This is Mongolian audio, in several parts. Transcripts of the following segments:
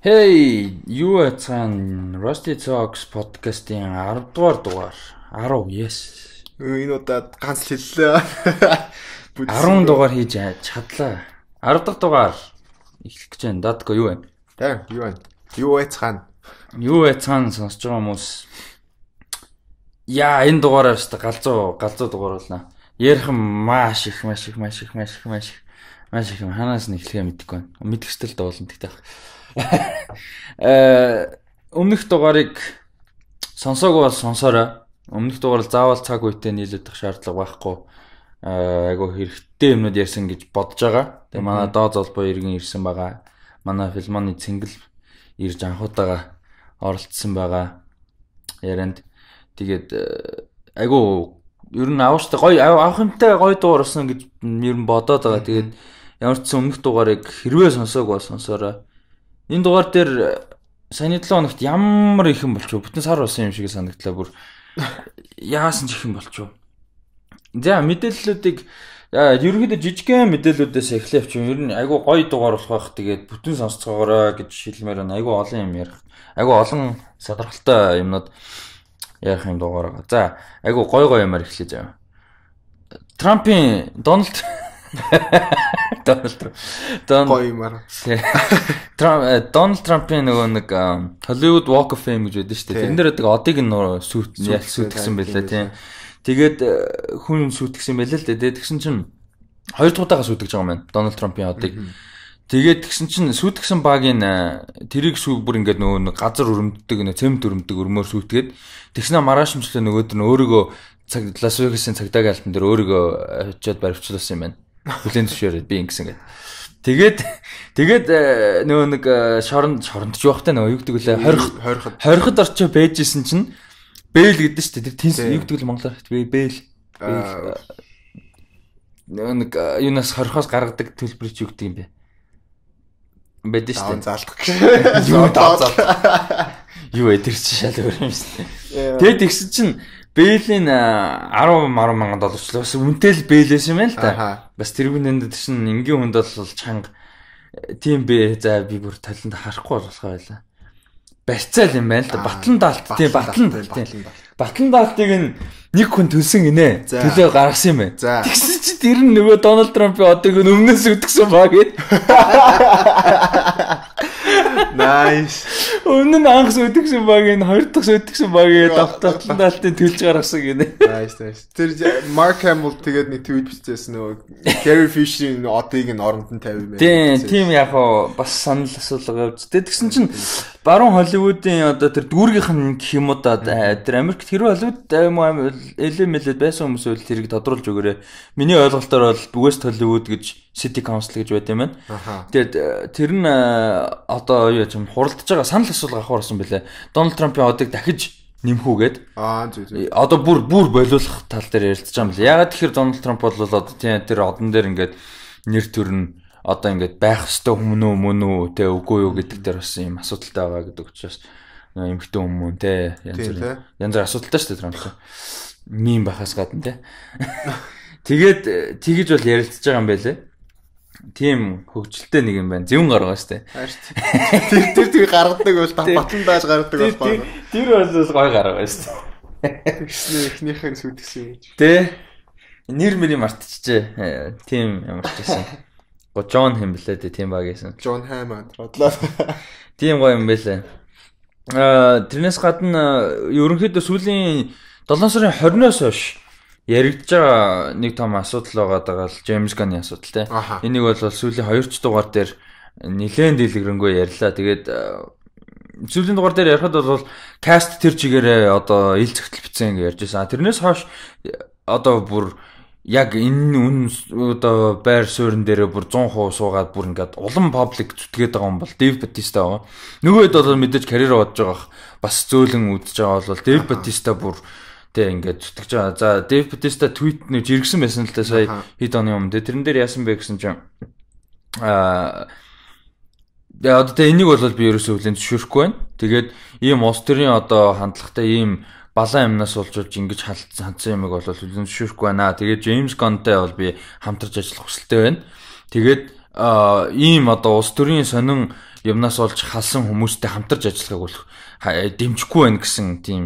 Hey, юу яцхан Rusty Talks podcast-ийн 10 дугаар дугаар. 10, yes. Энэ удаад ганц л хэллээ. 10 дугаар хийж чадлаа. 10 дахь дугаар эхлэх гэж байна. Дадко юу вэ? Тэ, юу вэ? Юу яцхан? Юу яцхан сонсож байгаа хүмүүс Яа, энэ дугаараа өстө галзуу галзуу дугаар болно. Ярих маш их маш их маш их маш их маш их маш их ханаас нь эхлэхээ мэдэхгүй байна. Мэдгэжтэй л доолно гэхдээ. Э өмнөх дугаарыг сонсоогүй бол сонсоорой. Өмнөх дугаар л заавал цаг үетэй нийлэдэх шаардлага байхгүй. Э, айгу хэрэгтэй юмнууд ярьсан гэж бодож байгаа. Тэгээ манай доо золбоо иргэн ирсэн байгаа. Манай филмоны цэнгэл ирж анхудаага оролцсон байгаа. Ярианд тэгээд э, айгу ер нь аваачтай гоё авах юмтай гоё дуурсан гэж ер нь бодоод байгаа. Тэгээд ямар ч зөв өмнөх дугаарыг хэрвээ сонсоогүй бол сонсоорой. Энэ дугаар дээр э, саяны 7 хоногт ямар ихэн болчихв. Бүтэн сар болсон юм шиг санагдлаа бүр. Яасан ч ихэн болчихв. За мэдээллүүдийг э, ерөнхийдөө жижигхэн мэдээллүүдээс эхлэвч ер нь айгүй гоё дугаар болох байх. Тэгээд бүтэн сонсцоогоорой гэж шилмээр байна. Айгүй олон юм ярих. Айгүй олон сонирхолтой юмнууд ярих юм дугаараа. За айгүй гоё гоё юмар эхлэе заяа. Трампын Дональд Дональд Дональд Трамп Дональд Трампын нөгөө нэг Hollywood Walk of Fame гэж байдаг шүү дээ. Тэрнээр одоо одыг нь сүйт сүйтгэсэн байлаа тийм. Тэгээд э, хүн сүйтгэсэн байлаа л дээ. Тэгсэн чинь хоёр дахь удаага сүйтгэж байгаа юм байна. Дональд Трампын одыг. Тэгээд тэгсэн чинь сүйтгэсэн багийн э, тэрийг сүйг бүр ингээд нөгөө газар өрөмддөг нөө цемент өрөмддөг өрмөөр сүйтгэгээд тэгснэ мараашмчлаа нөгөөдөр нь өөрийгөө цаг Лас Вегасын цагдаагийн алтан дээр өөрийгөө очиод баривчлуулсан юм байна. Хүлэн зөвшөөрөө би ингэсэн гэдэг. Тэгээд тэгээд э, нөгөө нэг э, шоронд шорондч явахтай нөгөө юу гэдэг үлээ 20 20 20-д орчоо байжсэн чинь Бэйл гэдэг шүү дээ. Тэр тэнс юу гэдэг л монголоор хэвээ Бэйл. Нэг э, юунаас 20-оос гаргадаг төлбөр ч юу гэдэг юм бэ? Мэдэн шүү дээ. Заалдах гэх. Юу даа заалдах. Юу вэ тэр чинь шал өөр юм шүү дээ. Тэгээд тэгсэн чинь Бэйлийн 10 10 мянган долларчлаа. Бас үнэтэй л бэйлээс юм байна л та. Бас тэрүүнэнд чинь энгийн хүнд бол чанга э, тийм бэ. За би бүр талент харахгүй болохоо байлаа. Барьцаал юм байна л та. Батлан даалт тийм батлан тийм. Батлан даалтыг нэг хүн төлсөн гинэ. Төлөө гаргасан юм байна. Тэгсэн чи тэр нь нөгөө Дональд Трампи одыг өмнөөс өдгсөн баа гэд. Nice. Өмнө нь анх сөдөгсөн баг энэ хоёр дахь сөдөгсөн баг гэдэг давталтын даалтын төлж гаргасан гинэ. Nice, nice. Тэр Mark Hamill тэгээд нэг твит бичсэн нөгөө Carrie Fisher-ийн одыг нь оронд нь тавив байх. Тийм, тийм яг бас санал асуулга явж. Тэгсэн чинь баруун Холливуудын одоо тэр дүүргийнх нь гэх юм уу да э, тэр Америкт хэрвээ Холливуд э, юм уу элемэлэд байсан хүмүүс үл тэрийг тодруулж өгөөрэй. Миний ойлголтоор бол West Hollywood гэж City Council гэж байт юм байна. Тэгээд э, тэр нь одоо юу юм хуралдаж байгаа санал асуулга авах орсон бэлээ. Дональд Трампын одыг дахиж нэмхүүгээд аа зүг зүг одоо бүр бүр болиулах тал дээр ярилцж байгаа юм лээ. Ягаад тэгэхээр Дональд Трамп бол одоо тийм тэр одон дээр ингээд нэр төрн одоо ингээд байх ёстой хүмүүн үү мөн үү те үгүй юу гэдэг дээр бас юм асуудалтай байгаа гэдэг учраас эмгтэн хүмүүн те янз бүр янз бүр асуудалтай шүү дээ Трамп. Ийм байхаас гадна те. Тэгээд э, тэгэж бол ярилцж байгаа юм байлээ. Тийм хөвгөлтэй нэг юм байна. Зөвн гаргаа штэ. Тэр тэр тийг гаргадаг бол та батлан дааж гаргадаг болохоо. Тэр бас гой гаргаа штэ. Тэгснэ эхнийхэн сүтгэсэн юм. Тэ. Нэр мэрийн мартчихжээ. Э, Тийм ямар ч байсан. Го Джон хэм блээ дээ тийм баг гэсэн. Джон Хайм андрадлаа. Тийм гоё юм бэлээ. Аа тэрнээс гадна ерөнхийдөө сүүлийн 7 сарын 20-оос хойш яригдж байгаа нэг том асуудал байгаа даа л Джеймс Ганы асуудал те. Энийг бол сүүлийн 2 ч дугаар дээр нэлээд дэлгэрэнгүй ярьлаа. Тэгээд сүүлийн дугаар дээр ярихад бол каст тэр чигээрээ одоо ил зэгтэл бицэн гэж ярьж байсан. Тэрнээс хойш одоо бүр яг энэ үн оо байр суурин дээр бүр 100% суугаад бүр ингээд улам паблик зүтгээд байгаа юм бол Дэв Батиста байгаа. Нөгөөд бол мэдээж карьер бодож байгаа бас зөөлөн үдчихэж байгаа бол Дэв Батиста бүр тэг ингээд зүтгэж байгаа. За Дэв Батиста твит нэг жиргсэн байсан л та сая хэд оны өмнө. Тэрэн дээр яасан бэ гэсэн чинь аа Яа одоо тэ энийг бол би ерөөсөө хүлэн зөвшөөрөхгүй байна. Тэгээд ийм улс төрийн одоо хандлагатай ийм балан юмнаас олжулж ингэж халтсан хандсан юмэг бол хүлэн зөвшөөрөхгүй байна. Тэгээд Джеймс Гонтай бол би хамтарч ажиллах хүсэлтэй байна. Тэгээд ийм одоо улс төрийн сонин юмнаас олж халсан хүмүүстэй хамтарч ажиллахыг бол э, дэмжихгүй байна гэсэн тийм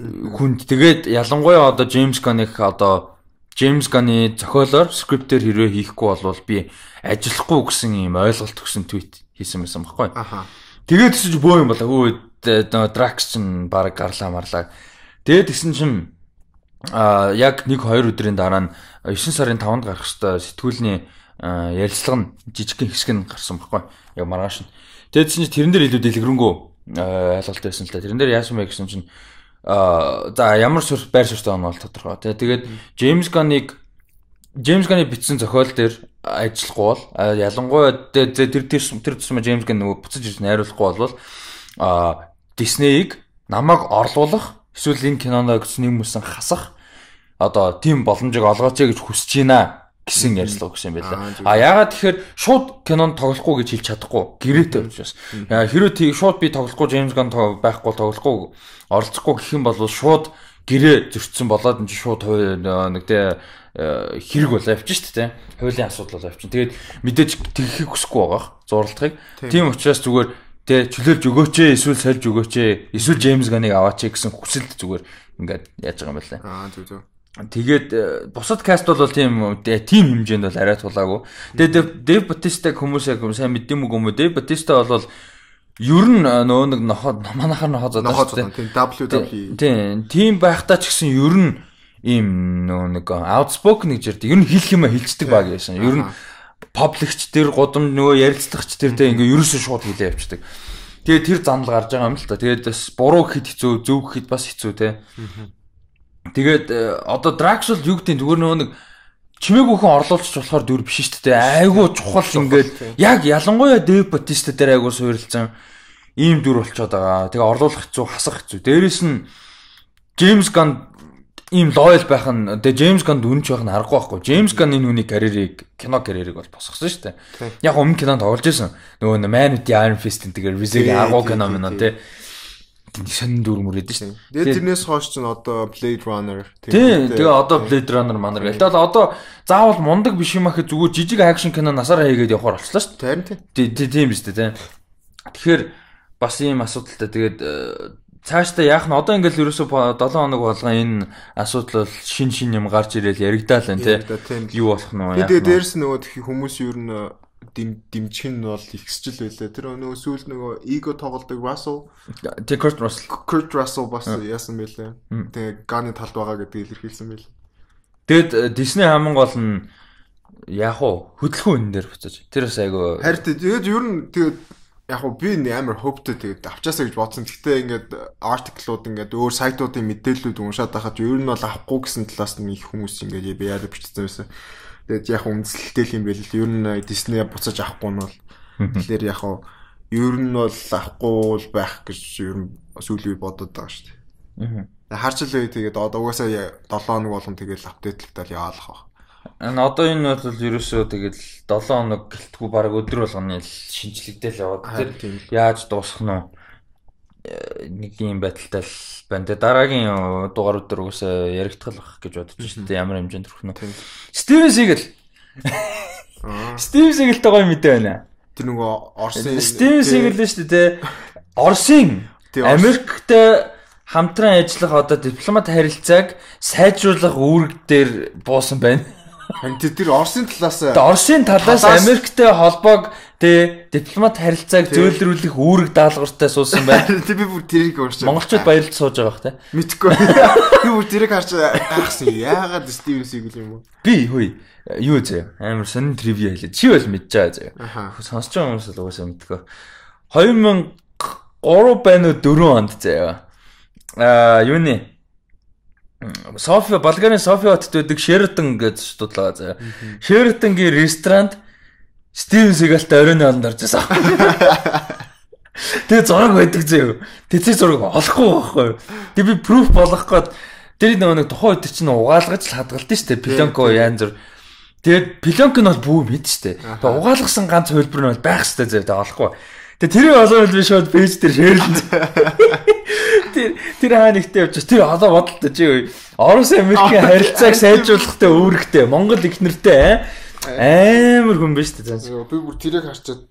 э, хүнд. Тэгээд ялангуяа одоо Джеймс Гоных одоо Джеймс Ганы зохиолоор скриптээр хэрвээ хийхгүй бол би ажиллахгүй гэсэн ийм ойлголт өгсөн твит хийсэн байсан байхгүй. Аха. Тэгээд ч бөө юм болоо. Өө Э, нөгөө Drax чинь баг гарлаа марлаа. Тэгээд тэгсэн чинь а яг 1 2 өдрийн дараа нь 9 сарын 5-нд гарах хэвээр сэтгүүлний ярилцлага нь жижигхэн хэсэг нь гарсан байхгүй яг маргааш нь. Тэгээд чинь тэрэн дээр илүү дэлгэрэнгүй ойлголт байсан л та. Тэрэн дээр яасан бэ гэсэн чинь а за ямар сур байр суурьтай байна бол тодорхой. Тэгээд Джеймс Ганыг Джеймс Ганы бичсэн зохиол дээр ажиллахгүй бол ялангуяа тэр тэр тэр тусмаа Джеймс Ган нөгөө буцаж ирж найруулахгүй бол а Disney-г намайг орлуулах эсвэл энэ киноноо өгсөн юм усан хасах одоо тийм боломжийг олгооч гэж хүсэж байна гэсэн ярьцлага өгсөн юм байлаа. А ягаад тэгэхээр шууд кинонд тоглохгүй гэж хэлж чадахгүй гэрээтэй учраас. Хэрвээ тийг шууд би тоглохгүй Джеймс Ган байхгүй тоглохгүй оролцохгүй гэх юм бол шууд гэрээ зөрчсөн болоод энэ шууд нэг тэ хэрэг бол авчих шүү дээ. Хуулийн асуудал бол авчих. Тэгээд мэдээж тэгхийг хүсэхгүй байгаа зурлалтыг. Тийм учраас зүгээр Тэ чөлөөлж өгөөч ээ эсвэл сольж өгөөч ээ эсвэл Джеймс Ганыг аваач гэсэн хүсэл зүгээр ингээд яаж байгаа юм байна. Аа зүг зүг. Тэгээд э, бусад каст бол тийм тийм хэмжээнд бол арай тулаагүй. Тэгээд Дэв Батистаг хүмүүс яг сайн мэддэм үг юм уу? Дэв Батиста бол ер нь э, нөө нэг нохоо манахаар нохоо зодоо. Тийм WWE. Тийм тийм байхдаа ч гэсэн ер нь ийм нөө нэг э, outspoken гэж ярьдаг. Ер нь хэлэх юм хэлцдэг баг яасан. Ер нь пабликч тэр гудамж нөгөө ярилцлагч тэр тэ ингээ ерөөсөө шууд хилээ явчихдаг. Тэгээд тэр занал гарч байгаа юм л та. Тэгээд бас буруу гэхэд хэцүү, зөв гэхэд бас хэцүү те. Тэгээд э, одоо Drax бол юу гэдэг зүгээр нөгөө нэг чимээг бүхэн орлуулчих болохоор дүр биш шүү дээ. Айгуу чухал ингээд яг ялангуяа Дэв Батиста дээр айгуу суйрлцсан ийм дүр болчиход байгаа. Тэгээ орлуулах хэцүү, хасах хэцүү. Дээрээс нь Джеймс Ган ийм лоял байх нь тэгээ Джеймс Ганд үнч байх нь аргагүй байхгүй. Джеймс Ган энэ хүний карьерийг кино карьерийг бол босгосон шүү дээ. Яг өмнө кинонд тоглож байсан. Нөгөө Man with the Iron Fist гэдэг Rizzy аргагүй кино мөн тэ. Шинэ дүр мөрөөд шүү дээ. Тэгээ тэрнээс хойш ч одоо Blade Runner тийм. Тэгээ одоо Blade Runner манар гэл. Тэгэл одоо заавал мундаг биш юм ахэ зүгээр жижиг акшн кино насаараа хийгээд явахаар болчихлоо шүү дээ. Тийм тийм. Тийм биз дээ тийм. Тэгэхээр бас ийм асуудалтай тэгээд цаашдаа яах нь одоо ингээл ерөөсөө 7 хоног болгоо энэ асуудал бол шин шин юм гарч ирээл яригдаал байна тийм юу болох нь яах нь тэгээд дээрс нөгөө тхих хүмүүс ер нь э, дэмжих нь бол ихсжил байлаа тэр нөгөө сүүл нөгөө эго тоглодог Russell тийм Kurt Russell Kurt Russell бас яасан байлаа тэгээд Gany талд байгаа гэдэг илэрхийлсэн байлаа тэгээд э, Disney хамгийн гол нь яах вэ хөдөлгөөн энэ дээр буцаж тэр бас айгу харин тэгээд ер нь тэгээд яг уу би амар хөвтөө тэгээд авчаасаа гэж бодсон. Гэхдээ ингээд артиклууд ингээд өөр сайтуудын мэдээллүүд уншаад байхад ер нь бол авахгүй гэсэн талаас нь их хүмүүс ингээд би яриа бичсэн байсан. Тэгээд яг үнсэлтэй юм байл л ер нь Disney буцаж авахгүй нь бол тэгэхээр яг уу ер нь бол авахгүй байх гэж ер нь сүүлийн бодод байгаа шүү дээ. Аа. Харж л үе тэгээд одоо угаасаа 7 хоног болгон тэгээд апдейтлэгдэл яалах баг. Одоо энэ бол ерөөсөө тэгэл 7 хоног гэлтгүй баг өдөр болгоны шинжилэгдэл яваад тэр яаж дуусах нь нэг юм байдалтай л байна. Тэгээ дараагийн дугаар өдөр угсаа яригдгалах гэж бодож байна шүү дээ. Ямар хэмжээнд төрөх нь. Стивен Сигэл. Стивен Сигэлтэй гоё мэдээ байна. Тэр нөгөө Орсын Стивен Сигэл л шүү дээ. Орсын Америктэй хамтран ажиллах одоо дипломат харилцааг сайжруулах үүрэг дээр буусан байна. Тэр Оросын талаас Оросын талаас Америктэй холбоог тэ дипломат харилцааг зөөлрүүлэх үүрэг даалгавартай суусан байна. Тэ би бүр тэрийг уурч. Монголчууд баярлж сууж байгаа бах тэ. Мэдхгүй. Би бүр тэрийг харж аахсан. Яагаад Стивен Сигл юм бэ? Би хөөе. Юу зэ? Амар сонин тривиа хэлээ. Чи бол мэдж байгаа зэ. Сонсож байгаа хүмүүс л угаасаа мэдгүй. 2003 байна уу 4 онд заяа. Аа юуны Софи Болгарын Софи хотод байдаг Sheraton гэж шудлаа заяа. Sheraton-гийн ресторанд Стивен Сигалтай оройн хоолнд орж байсан. Тэгээ зураг байдаг заяа. Тэцээ зураг олохгүй байхгүй. Тэг би proof болгох гээд тэр нөгөө нэг тухайн үед чинь угаалгаж л хадгалдаг шүү дээ. Пленко янз бүр. Тэгээд пленк нь бол бүү мэд шүү дээ. Тэг угаалгасан ганц хөлбөр нь бол байх шүү дээ заяа. Тэг олохгүй. Тэг тэрийг олоо л биш бол пэйж дээр шэйрлэн. Тэр тэр хаа нэгтээ явж тэр олоо бодолтой чи юу. Орос Америкийн харилцааг сайжруулахтай өөрөгтэй Монгол ихнэртэй э? э. амар хүн биш үү? Би бүр тэрийг харчаад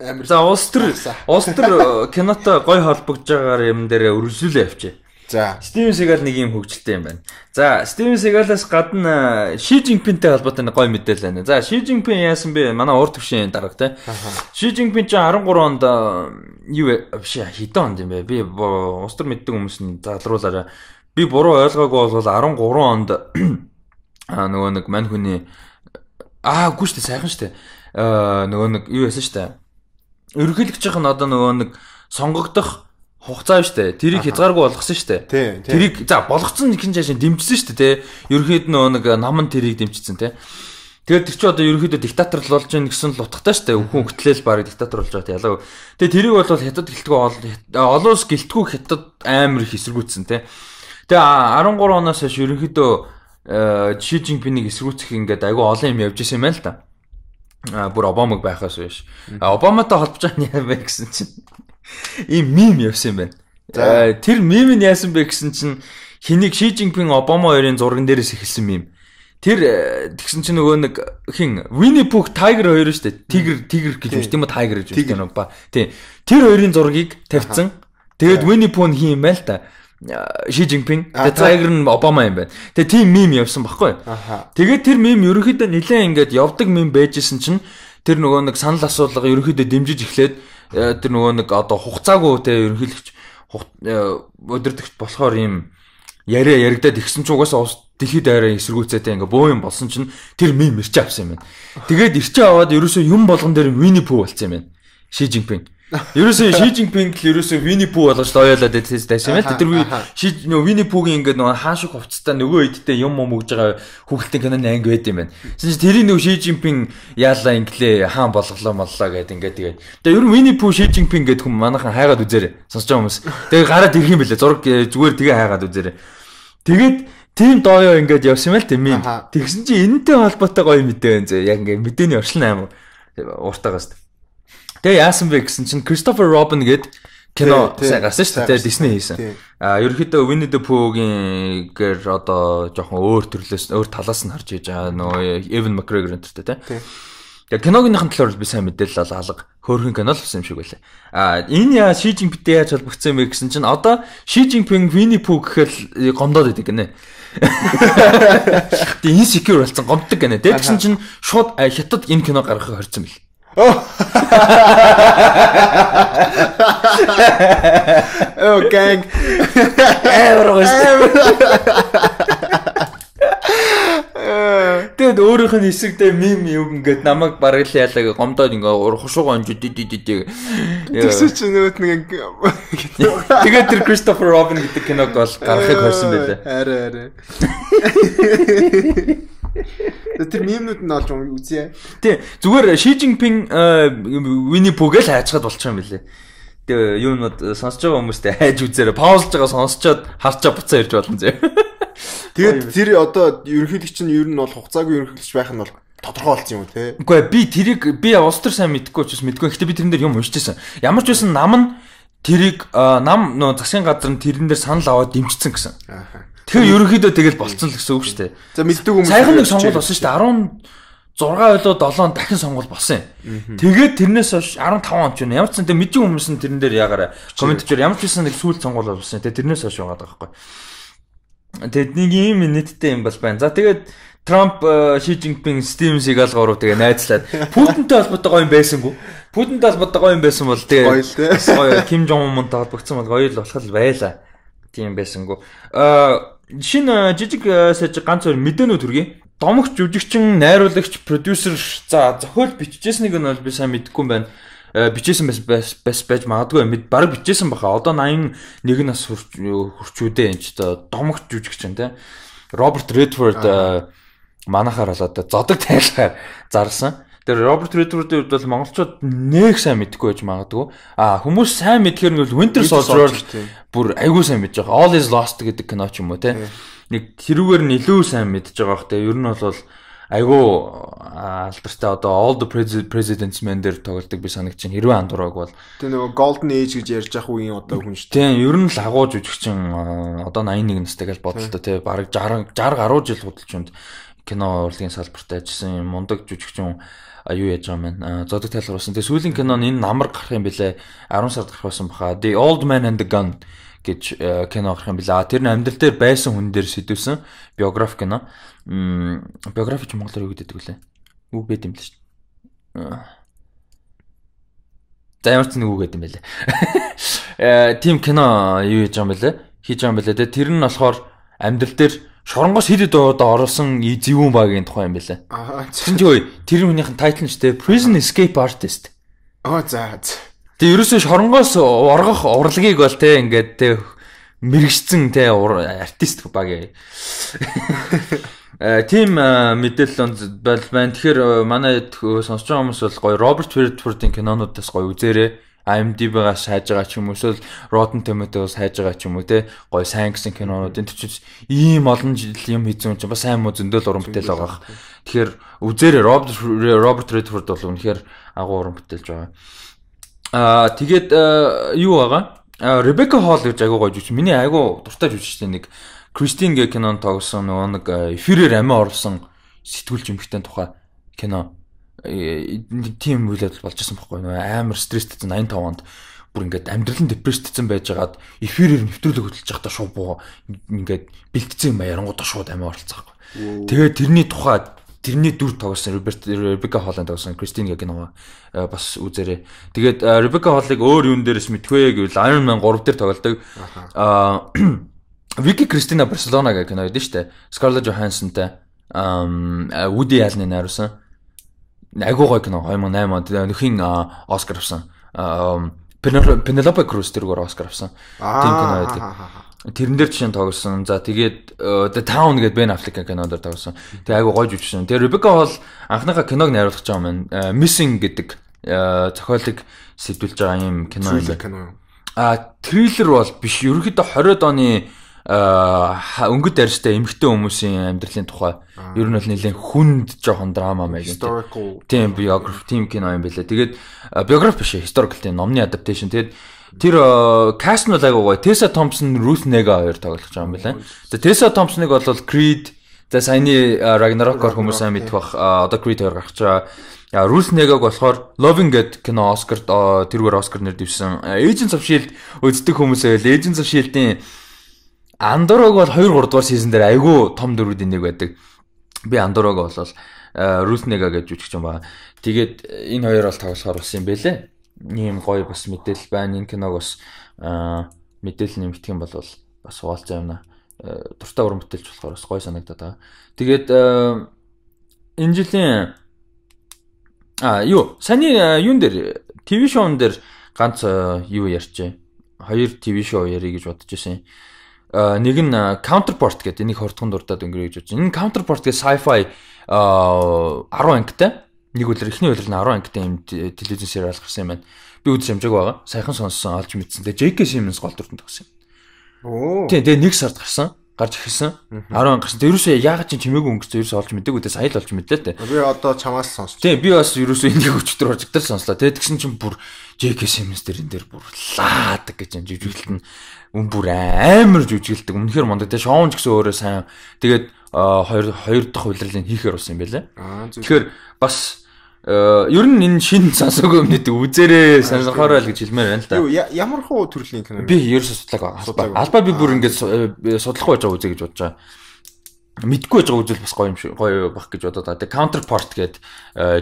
амар. За улс төр улс төр кинотой гой холбогдож байгаа юм дээр өрөвсүүлээ явчих. За. Стивен Сигал нэг юм хөвгөлтэй юм байна. За, Стивен Сигалаас гадна Ши э, Жинпинтэй холбоотой нэг гой мэдээлэл байна. За, Ши Жинпин яасан бэ? Манай урд төвшин дарга те. Ши Жинпин ч 13 онд э, юу э, биш хэдэн онд юм бэ? Би улс төр мэддэг хүмүүс нь залруулаарай. Би буруу ойлгоогүй бол 13 онд нөгөө нэг мань хүний аа, үгүй шүү дээ, сайхан шүү дээ. нөгөө нэг юу яасан шүү дээ. Ерөнхийлөгчийнх нь одоо нөгөө нэг сонгогдох хугацаа биш үү? Тэрийг хязгааргүй болгосон шүү дээ. Тэрийг за болгоцсон нэгэн жаашаа дэмжсэн шүү дээ, тэ. Ерөнхийд нөө нэг наман тэрийг дэмжсэн, тэ. Тэгээд тэр чинь одоо ерөнхийдөө диктатор л болж гин гэсэн л утгатай шүү дээ. Хүн хөтлөөл баг диктатор болж байгаа ялаа. Тэгээд тэрийг бол хятад гэлтгүү олон улс гэлтгүү хятад амар их эсэргүүцсэн, тэ. Тэгээд 13 оноос хойш ерөнхийдөө Ши э, Жинпинийг эсэргүүцэх ингээд айгүй олон юм явж исэн юм байна л та. А бүр Обамаг байхаас биш. Обаматай холбож байгаа юм байна гэсэн чинь. Ийм мим явсан юм байна. За э, тэр мим нь яасан бэ гэсэн чинь хэнийг Ши Жинпин Обама хоёрын зурган дээрээс эхэлсэн мим. Тэр э, тэгсэн чинь нөгөө нэг хин Винни Пух Тайгер хоёр шүү дээ. Тигр тигр гэж байна тийм үү? Тайгер гэж байна ба. Тийм. Тэр хоёрын зургийг тавьсан. Тэгээд Винни Пух нь хин юм байл та. Ши Жинпин тэгээд Тайгер нь Обама юм байна. Тэгээд тийм мим явсан баггүй. Тэгээд тэр мим ерөнхийдөө нэлээд ингээд явдаг мим байжсэн чинь тэр нөгөө нэг санал асуулга ерөнхийдөө дэмжиж эхлээд Э, тэр нөгөө нэг одоо хугацаагүй те ерөнхийлөгч э, удирдахч болохоор ийм яриа яригадад ихсэн ч угаасаа ус дэлхийд арай эсэргүүцээтэй ингээ боо юм болсон чинь тэр мим ирчээ авсан юм байна. Тэгээд ирчээ аваад ерөөсөө юм болгон дээр вини пүү болсон юм байна. Ши Жинпин. Ерөөсөө Ши Жинпинг л ерөөсөө Винни Пүү болгож лоялаад байсан юм л. Тэр Ши нөгөө Винни Пүүгийн ингээд нөгөө хаашиг хувцастай нөгөө эдтэй юм юм өгж байгаа хүүхэлдэйн киноны анги байд юм байна. Тэсч тэрийг нөгөө Ши Жинпинг яалаа инглээ хаан болголоо моллоо гэд ингээд тэгээд. Тэгээ ер нь Винни Пүү Ши Жинпинг гэдэг хүм манайхан хайгаад үзээрэй. Сонсож байгаа хүмүүс. Тэгээ гараад ирэх юм бэлээ. Зураг э, зүгээр тэгээ хайгаад үзээрэй. Тэгээд тийм дооё ингээд явсан юм л тийм. Тэгсэн чинь энэтэй холбоотой гоё мэдээ байна зөө. Яг ингээд мэдээний оршин аим уртаагаас. Тэгээ яасан бэ гэсэн чинь Кристофер Робин гээд кино сайн гарсан шүү дээ Disney хийсэн. А ерөнхийдөө Winnie the Pooh-гийн гэр одоо жоохон өөр төрлөөс өөр талаас нь харж иж байгаа нөө Evan McGregor энтертэй тий. Тэгээ киногийнхэн талаар би сайн мэдээлэл ол алга хөөрхөн кино л болсон юм шиг байлаа. А энэ яа Ши Жинпинтэй яаж холбогдсон юм бэ гэсэн чинь одоо Ши Жинпин Winnie Pooh гэхэл гомдоод идэг гинэ. Тэгээ insecure болсон гомддог гинэ. Тэгсэн чинь шууд хятад энэ кино гаргахыг хорьсон мэл. Оо гэнг. Эврогс. Тэгэд өөрийнх нь хэсэгдээ мим юм ингээд намайг бараг л яалаа гомдоод ингээ урхшуу гонж дид дид дид. Тэгсэн чинь нөгөөт нэг Тэгээд тэр Кристофер Робин гэдэг киног бол гаргахыг хорьсон байлаа. Арай арай. Тэр мемнүүд нь олж үзье. Тий. Зүгээр Ши Жинпин Винни Пүгэл хайцгаад болчих юм билээ. Тэгээ юунод сонсож байгаа хүмүүстээ хайж үзээрэй. Паузлж байгаа сонсчоод харчаа буцаа ирж болно зэ. Тэгээд тэр одоо ерөнхийлөгч нь ер нь бол хугацаагүй ерөнхийлөгч байх нь бол тодорхой болсон юм те. Үгүй би тэрийг би улс төр сайн мэдэхгүй ч бас мэдэхгүй. Гэхдээ би тэрэн дээр юм уншижсэн. Ямар ч байсан нам нь тэрийг э, нам нөө засгийн газар нь тэрэн дээр санал аваад дэмжсэн гэсэн. Аа. Тэгэхээр ерөнхийдөө тэгэл болцсон л гэсэн үг шүү дээ. За мэддэг хүмүүс сайхан нэг сонгол болсон шүү дээ. 10 6 болоо 7 дахин сонгол болсон юм. Тэгээд тэрнээс хойш 15 он ч юм ямар ч юм тэг мэддэг хүмүүс нь тэрэн дээр яагаараа комментчээр ямар ч юм нэг сүүл сонгол болсон. Тэг тэрнээс хойш байгаа байхгүй. Тэгэд нэг юм нийттэй юм бол байна. За тэгээд Трамп Ши Жинпин Стивен Сигал гурав тэгээ найзлаад Путинтэй холбоотой гоё юм байсангүй. Путинтэй холбоотой гоё юм байсан бол тэгээ гоё л тэгээ. Гоё Ким Жон Унтай холбогдсон бол гоё л болох л байла. Тийм байсангүй. Аа э, шинэ э, жижиг э, сэж ганц хоёр мэдээнүүд хүргэе. Домогч, жүжигчин, найруулагч, продюсер за зохиол биччихсэн нэг нь бол би сайн мэдэхгүй юм байна э, бичээсэн бас бас байж магадгүй мэд баг бичээсэн баха одоо 81 нас хүрчүүдээ энэ ч домогч жүжигч чинь те Роберт Редфорд манахаар болоо те зодог тайлгаар зарсан Тэр Роберт Редфордын хувьд бол монголчууд нэг сайн мэдхгүй байж магадгүй. А хүмүүс сайн мэдхээр нь бол Winter Soldier бүр айгүй сайн мэдж байгаа. All is Lost гэдэг кино ч юм уу те. Нэг тэрүүгээр нь илүү сайн мэдж байгаа хэрэгтэй. Ер нь бол айгүй алдартай одоо All the President's Men дээр тоглолдог би санагч чинь хэрвээ андуураг бол Тэ нөгөө Golden Age гэж ярьж ах үеийн одоо хүн шүү. Тийм, ер нь л агуу жүжигчин одоо 81 настай гэж бодлоо те. Бараг 60 60 гаруй жил худалч юмд кино урлагийн салбарт ажилласан мундаг жүжигчин юу яаж байгаа юм бэ? Зодог тайлбар болсон. Тэгээ сүүлийн кинон энэ намар гарах юм билэ. 10 сард гарах байсан баха. The Old Man and the Gun гэж кино гарах юм билээ. Тэр нь амьдрал дээр байсан хүн дээр сэдвсэн биографи кино. Биографич монголоор юу гэдэг вүлээ? Үг бэ юм л шүү. За ямар ч нэг үг гэдэг юм билээ. Э тийм кино юу хийж байгаа юм билээ? Хийж байгаа юм билээ. Тэр нь болохоор амьдрал дээр шоронгоос хэд хэд одоо орсон зэвүүн багийн тухай юм байлаа. Аа. Тэгсэн чинь тэр хүнийх нь тайтл нь ч те Prison Escape Artist. Аа за. Тэг ерөөсөө шоронгоос оргох урлагийг бол те ингээд те мэрэгчсэн те артист баг. Э тийм э, мэдээлэл бол байна. Тэгэхээр э, манай сонсож байгаа хүмүүс бол гоё Роберт Redford-ийн кинонуудаас гоё үзээрэй. IMDb-га сайж байгаа ч юм уу эсвэл Rotten Tomatoes-ыг сайж байгаа ч юм уу те гой сайн гэсэн кинонуудын төч ийм олон жил юм хийсэн юм чинь бас сайн муу зөндөл уран бүтээл байгаа. Тэгэхээр үзээрэй Robert Robert Redford бол үнэхээр агуу уран бүтээлж байгаа. Аа тэгээд юу байгаа? Ребека Холл гэж агуу гой жүжигч. Миний агуу дуртай жүжигчтэй нэг Кристин гэ кинон тоглосон нөгөө нэг эфирээр амиа орлсон сэтгүүлч эмэгтэй тухай кино Э, тийм үйл явдал болж байгаа байхгүй нөө амар стресстэй 85 онд бүр ингээд амьдрал нь депрессдсэн байжгаад эфирээр нэвтрүүлэг хөтлөж байхдаа шууд буу ингээд бэлтцсэн юм ярангууд шууд амиа оролцохгүй. Тэгээд тэрний тухай тэрний дүр тоглосон Роберт Ребека Холланд тоглосон Кристин Гагинова бас үзээрэй. Тэгээд Ребека Холлыг өөр юун дээрээс мэдвэ гэвэл Iron Man 3 дээр тоглолдог. Аа Вики Кристина Барселонага кино өгдөн штэ. Скарлетт Жохансонтай ам Вуди Алны найруулсан. Айгуу гоё кино 2008 онд нөхөн Оскар авсан. Пенелопе Круз тэргээр Оскар авсан. Тийм кино байдаг. Тэрэн дээр чинь тоглосон. За тэгээд э, The Town гэдэг Бен Аффлек кинонд тоглосон. Тэгээ айгуу гоё жүжигчин. Тэгээ Ребека бол анхныхаа киног найруулах гэж байгаа юм. Э, Missing гэдэг э, зохиолыг сэтүүлж байгаа юм кино юм. А триллер бол биш. Ерөнхийдөө 20-од оны Э, өнгөд арьстай эмгтэн хүмүүсийн амьдралын тухай ер нь бол нэлээд хүнд жоохон драма маяг тийм биографи тийм кино юм байлаа. Тэгээд э, биографи биш historical тийм номны adaptation. Тэгээд тэр каст э, нь айгаа гоё. Tessa Thompson, Ruth Nega хоёр тоглож байгаа юм байлаа. Тэгээд Tessa Thompson-ыг бол Creed, за саяны Ragnarok-ор хүмүүс сайн мэдэх бах одоо Creed хоёр гарч байгаа. Яа Ruth Nega-г болохоор Loving гэд кино Оскарт тэргээр Оскар нэр дэвсэн. Agents of Shield үздэг хүмүүсээ л Agents of Shield-ийн Андорог бол 2 3 дугаар сизон дээр айгүй том дөрүүдийн нэг байдаг. Би Андорог болол Руснега э, гэж үжигч юм байна. Тэгээд э, энэ хоёр бол тоглохоор болсон юм бэлээ. Ийм гоё бас мэдээлэл байна. Энэ киног бас э, мэдээлэл нэмэгдэх юм бол бас хуалцаа юмна. Дуртай уран бүтээлч болохоор бас гоё санагдаад байгаа. Тэгээд энэ жилийн а юу саний юун дээр ТV шоун дээр ганц юу ярьжээ. Хоёр ТV шоу ярих гэж бодож байсан юм Э, нэг нь э, counterpart гэдэг энийг хурдхан дурдаад өнгөрөө гэж бодож байна. Энэ counterpart гэдэг sci-fi 10 э, ангитай. Нэг үлэр эхний үлэр нь 10 ангитай юм телевизэн сериал гарсан юм байна. Би үзэж амжаагүй байгаа. Сайхан сонссон, олж мэдсэн. Тэгээ JK Simmons гол дүртэнд гарсан юм. Оо. Тийм, тэгээ нэг сард гарсан гарч ирсэн 10 он гарсан. Тэр юусоо яагаад ч чимээгүй өнгөрсөн ерөөсөө олж мэдээгүй дээ сая л олж мэдлээ те. Би одоо чамаас сонсч. Тийм би бас ерөөсөө энийг өчтөр орж гэдэл сонслоо. Тэгээ тэгсэн чинь бүр JK Simmons дэр энэ дэр бүр лаадаг гэж энэ жижигэлт нь үн бүр амар жижигэлдэг. Үнэхээр мундаг те шоун ч гэсэн өөрөө сайн. Тэгээд хоёр хоёр дахь хувьлалын хийхээр болсон юм байлаа. Тэгэхээр бас ер нь энэ шин сонсоогүй юмнууд үзээрээ сонирхоорой л гэж хэлмээр байна л да. Юу ямар хуу төрлийн кино? Би ерөөсөө судлаагүй. Албаа би бүр ингэж судлахгүй байж байгаа үзье гэж бодож байгаа мэдгүй байж байгаа үзэл бас гоё юм шиг гоё бах гэж бодоод байгаа. Counterpart гэдэг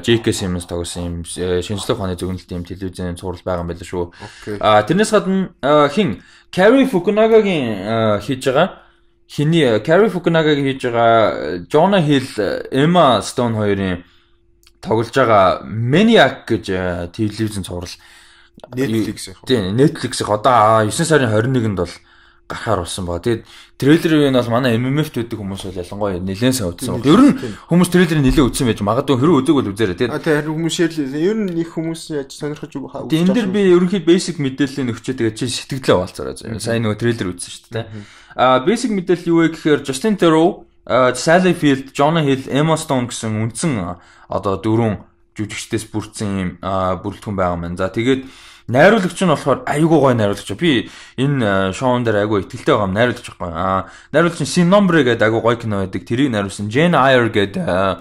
JK Simmons тогсон юм э, шинжлэх ухааны зөвнөлт юм телевизэн сурал байгаа юм байл шүү. А тэрнээс гадна э, хин Carrie Fukunaga-гийн э, хийж байгаа хиний Carrie Fukunaga-гийн хийж байгаа Jonah Hill, Emma Stone хоёрын тоглож байгаа Maniac гэж телевизэн сурал Netflix-ийнх. Тийм, Netflix-ийнх одоо 9 сарын 21-нд бол гарахаар болсон баг. Тэгээд трейлерыг нь бол манай MMF-т үүдэг хүмүүс бол ялангуяа нэлээд сайн үзсэн баг. Ер нь хүмүүс трейлерыг нэлээд үзсэн байж магадгүй хэрэг үзег бол үзээрэй тийм. А тийм хүмүүс шээл ер нь их хүмүүс яаж сонирхож үг хаа. Энд дэр би ерөнхийд basic мэдээллийг өгчээ тэгээд чи сэтгэлээ болцороо заяа. Сайн нөгөө трейлер үзсэн шүү дээ. А basic мэдээлэл юу вэ гэхээр Justin Theroux, Sally Field, Jonah Hill, Emma Stone гэсэн үндсэн одоо дөрвөн жүжигчдээс бүрдсэн юм бүрэлдэхүүн байгаа маань. За тэгээд Найруулагч нь болохоор айгүй гоё найруулагч. Би энэ э, шоун дээр айгүй ихтэй байгаа юм найруулагч байхгүй. Аа найруулагч нь Sin Nombre гэдэг айгүй гоё кино байдаг. Тэрийг найруулсан Jane Eyre гэдэг э,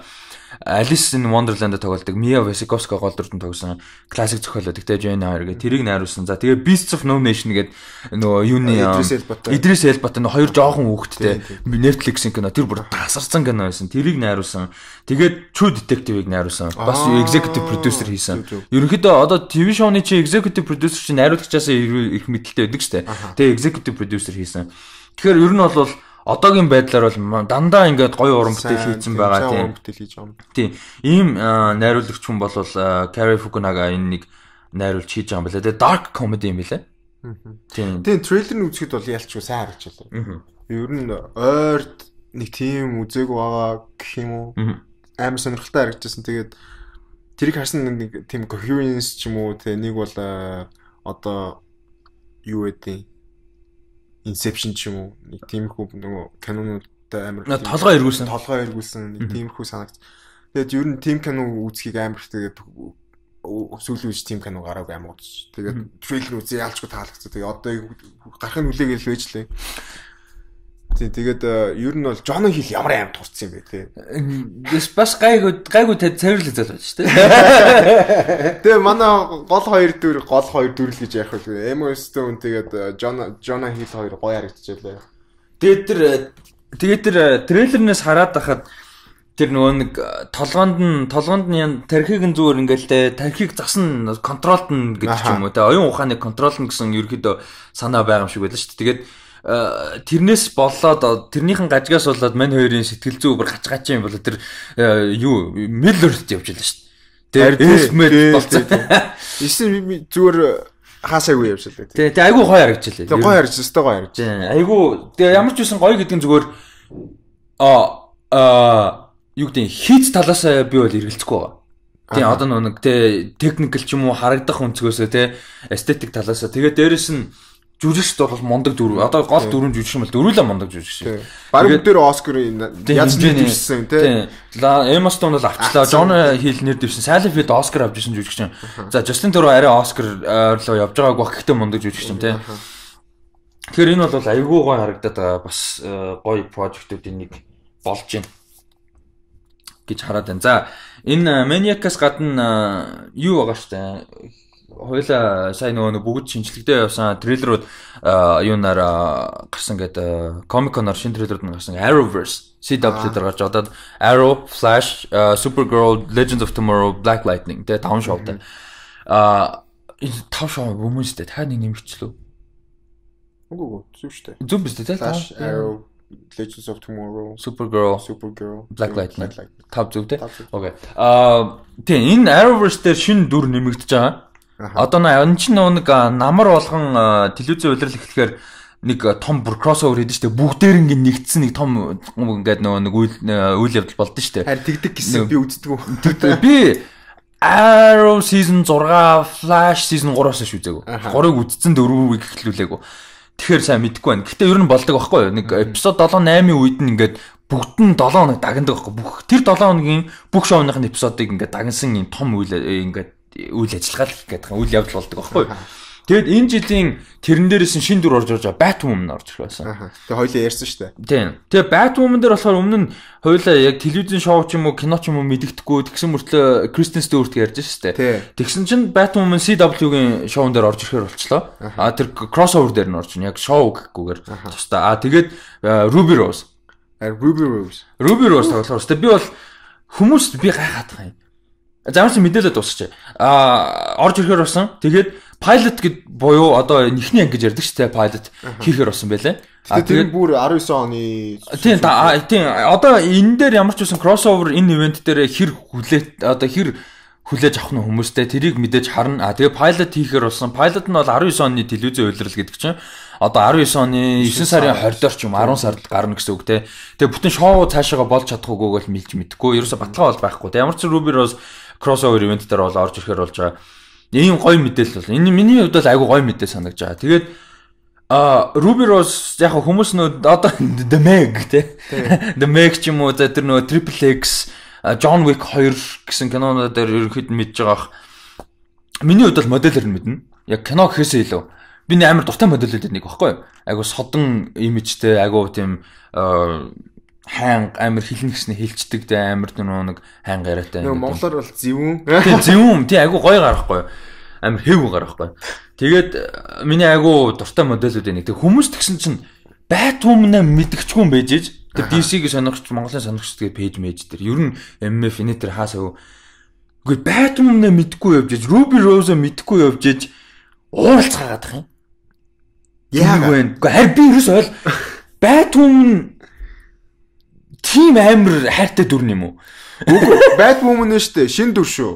Alice in Wonderland-д тоглолдог Mia Wasikowska гол дүрдэн тогсон классик зохиолоо. Тэгтээ Jane Eyre гэ тэрийг найруулсан. За тэгээ Beasts of No Nation гэд нөгөө юуны Idris Elba-тай нөгөө хоёр жоохон хүүхэдтэй Netflix-ийн кино тэр бүр тасарсан кино байсан. Тэрийг найруулсан. Тэгээд True Detective-ийг найруулсан. Бас executive producer хийсэн. Ерөнхийдөө одоо TV show-ны чи executive producer чи найруулагчаасаа их мэдлэлтэй байдаг шүү дээ. Тэгээ executive producer хийсэн. Тэгэхээр ер нь бол одоогийн байдлаар бол дандаа ингээд гоё уран бүтээл хийсэн байгаа тийм. Уран бүтээл хийж байгаа. Тийм. Ийм найруулагч хүн бол Carrie Fukunaga энэ нэг найруулж хийж байгаа юм байна. Тэгээ dark comedy юм билэ. Тийм. Тийм, трейлер нь үзэхэд бол ялчгүй сайн харагч байлаа. Ер нь ойрд нэг тийм үзээгүй байгаа гэх юм уу? Амар сонирхолтой харагдчихсан. Тэгээд тэрийг харсан нэг тийм coherence ч юм уу, тэгээ нэг бол одоо юу гэдэг Inception ч юм уу нэг тиймэрхүү нөгөө кинонуудтай амар толгой эргүүлсэн толгой эргүүлсэн нэг тиймэрхүү санагц. Тэгээд ер нь тим кино үзхийг амар их тэгээд сүүлийн үеч тим кино гараагүй амар удаж. Тэгээд трейлер үзээ ялчгүй таалагцсан. Тэгээд одоо гарахын хүлээгээл байж лээ. Тий, тэгээд э, ер нь бол Жон хил ямар аим турцсан юм бэ тий. Бас бас гайгүй гайгүй та цайрлал зал байж тий. Тэгээ манай гол хоёр дүр гол хоёр дүр л гэж ярих үү. Эмо Стоун тэгээд Жон Жон хил хоёр гоё харагдчихлаа. Тэгээд тэр э, тэгээд тэр э, трейлернээс хараад байхад тэр нөгөө нэг толгоонд нь толгоонд нь тархиг нь зүгээр ингээл те тархиг засн контролт нь гэдэг ч юм уу те оюун ухааныг контролно гэсэн ерөөдөө санаа байгаа юм шиг байлаа шүү дээ. Тэгээд Э, тэрнээс болоод тэрнийхэн гажгаас болоод мань хоёрын сэтгэл зүй бүр гач гач юм болоо тэр э, юу миллерт явж байлаа шүү дээ. Тэр элмэд болцсон. Эсвэл зүгээр хаасаагүй явжлаа. Тий, тий э, айгүй гоё харагдж лээ. Тий гоё харагдж, өстэй гоё харагдж. Айгүй тэгээ ямар ч үсэн гоё гэдэг нь зүгээр а а юу гэдэг хийц талаасаа би бол эргэлзэхгүй байгаа. Тий одоо нэг тий техникл ч юм уу харагдах өнцгөөсөө тий эстетик талаасаа тэгээ дээрэс нь жүжигчд бол мундаг дүр. Одоо гол дүрэн жүжигч юм бол дөрүүлэн мундаг жүжигч шүү. Бараг бүгдээр Оскарын янз бүр дэвшсэн тий. За Эмма Стоун бол авчлаа. Джон Хил нэр дэвшсэн. Сайлент Фит Оскар авчихсан жүжигч юм. За Жустин Төрөө арай Оскар э, ойрлоо явж байгааг баг гэхдээ мундаг жүжигч юм тий. Тэгэхээр энэ бол айгүй гой харагдаад байгаа бас гой прожектуудын нэг болж байна гэж хараад байна. За энэ э, Maniac-аас гадна э, юу байгаа штэ хоёлаа сайн нөгөө бүгд шинжлэхдээ явсан трейлерууд юунаар гарсан гэдэг комиконоор шинэ трейлерууд нь гарсан Arrowverse CW дээр гарч одоо Arrow, Flash, Supergirl, Legends of Tomorrow, Black Lightning тэгээ таван шоутай. А энэ тав шоу өмнө шүү дээ. Та нэг нэмчихлээ. Үгүй үгүй зүг шүү дээ. Зүг биз дээ. Flash, Arrow, Legends of Tomorrow, Supergirl, Supergirl, Black Lightning. Тав зүг дээ. Окей. А тийм энэ Arrowverse дээр шинэ дүр нэмэгдэж байгаа. Одоо нэ ч нэг намар болгон телевизийн үйлрэл эхлэхээр нэг том бүр кроссовер хийдэж штэ бүгдээр ингэ нэгдсэн нэг том ингээд нөгөө нэг үйл үйл явдал болдсон штэ. Харин тэгдэг гэсэн би үздэггүй. Би Arrow season 6, Flash season 3-оос шүү зээгүү. 3-ыг үдцэн 4-ийг эхлүүлээгүү. Тэгэхэр сайн мэдгүй байна. Гэтэ ер нь болдог байхгүй юу? Нэг эпизод 7 8-ын үед нь ингээд бүгд нь 7 хоног дагнадаг байхгүй бүх тэр 7 хоногийн бүх шоуных нь эпизодыг ингээд дагнсан юм том үйл э, ингээд үйл ажиллагаа л гэдэг юм үйл явдал болдог байхгүй юу? Тэгэд энэ жилийн тэрэн дээрээс нь шин дүр орж ирж байгаа Batwoman орж ирэх байсан. Тэгээ хоёлаа ярьсан шүү дээ. Тийм. Тэгээ Batwoman дээр болохоор өмнө нь хоёлаа яг телевизэн шоу ч юм уу кино ч юм уу мэддэхгүй тэгсэн мөртлөө Кристен Стюарт ярьж шүү дээ. Тэгсэн чинь Batwoman CW-гийн шоун дээр орж ирэхээр болчлоо. А тэр кроссовер дээр нь орж ирнэ. Яг шоу гэхгүйгээр тустаа. А тэгээд Ruby Rose. Ruby Rose. Ruby Rose тоглохоор шүү дээ. Би бол хүмүүст би гайхаад байгаа юм Заавал мэдээлэл дуусчихэ. Аа орж ирэхээр болсон. Тэгэхэд pilot гэд буюу одоо нэхний анги гэж ярьдаг шүү дээ pilot хийхээр болсон байлаа. А тэгээд бүр 19 оны тийм тийм одоо энэ дээр ямар ч үсэн crossover энэ event дээр хэр хүлээт одоо хэр хүлээж авах нь хүмүүстэй тэрийг мэдээж харна. А тэгээ pilot хийхээр болсон. Pilot нь бол 19 оны телевизийн үйлрэл гэдэг чинь одоо 19 оны 9 сарын 20-оор ч юм 10 сард гарна гэсэн үг те. Тэгээ бүтэн шоу цаашаага болж чадахгүйг бол мэлж мэдэхгүй. Ерөөсө баталгаа бол байхгүй. Ямар ч Ruby Rose crossover event дээр бол орж ирэхээр болж байгаа. Ийм гоё мэдээлэл бол энэ миний хувьд бол айгүй гоё мэдээлэл санагдаж байгаа. Тэгээд А Ruby Rose яг хүмүүс нөө одоо The Meg тий. The Meg ч юм уу за тэр нөө Triple X John Wick 2 гэсэн кинонууд дээр ерөөхдөө мэдж байгаа. Миний хувьд бол модельэр нь мэднэ. Яг кино гэхээсээ илүү. Би нэг амар дуртай модельүүд нэг багхгүй. Айгу содон имижтэй, айгу тийм хайн амир хилнэ гэснээр хилчдэг дээ амир нэг хайн гараатай. Нөгөө монголоор бол зэвүүн. Тийм зэвүүн тий айгу гоё гарахгүй амир хэв гарахгүй. Тэгээд э, миний айгу дуртай модельүүд энийг тэг хүмүүс тэгсэн чинь байт өмнө мэдгчгүй юм байж ээж тэр DC-ийг сонирхч Монголын сонирхч гэдэг пэйж мэж дээр ер нь MF энэ тэр хаасаа үгүй байт өмнө мэдгүй явж ээж Ruby Rose мэдгүй явж ээж ууралцгаагаад тах юм. Яг үгүй харин би ерөөс ойл байт өмнө тийм амар хайртай дүр юм уу? Үгүй Batwoman нь шүү дээ. Шин дүр шүү.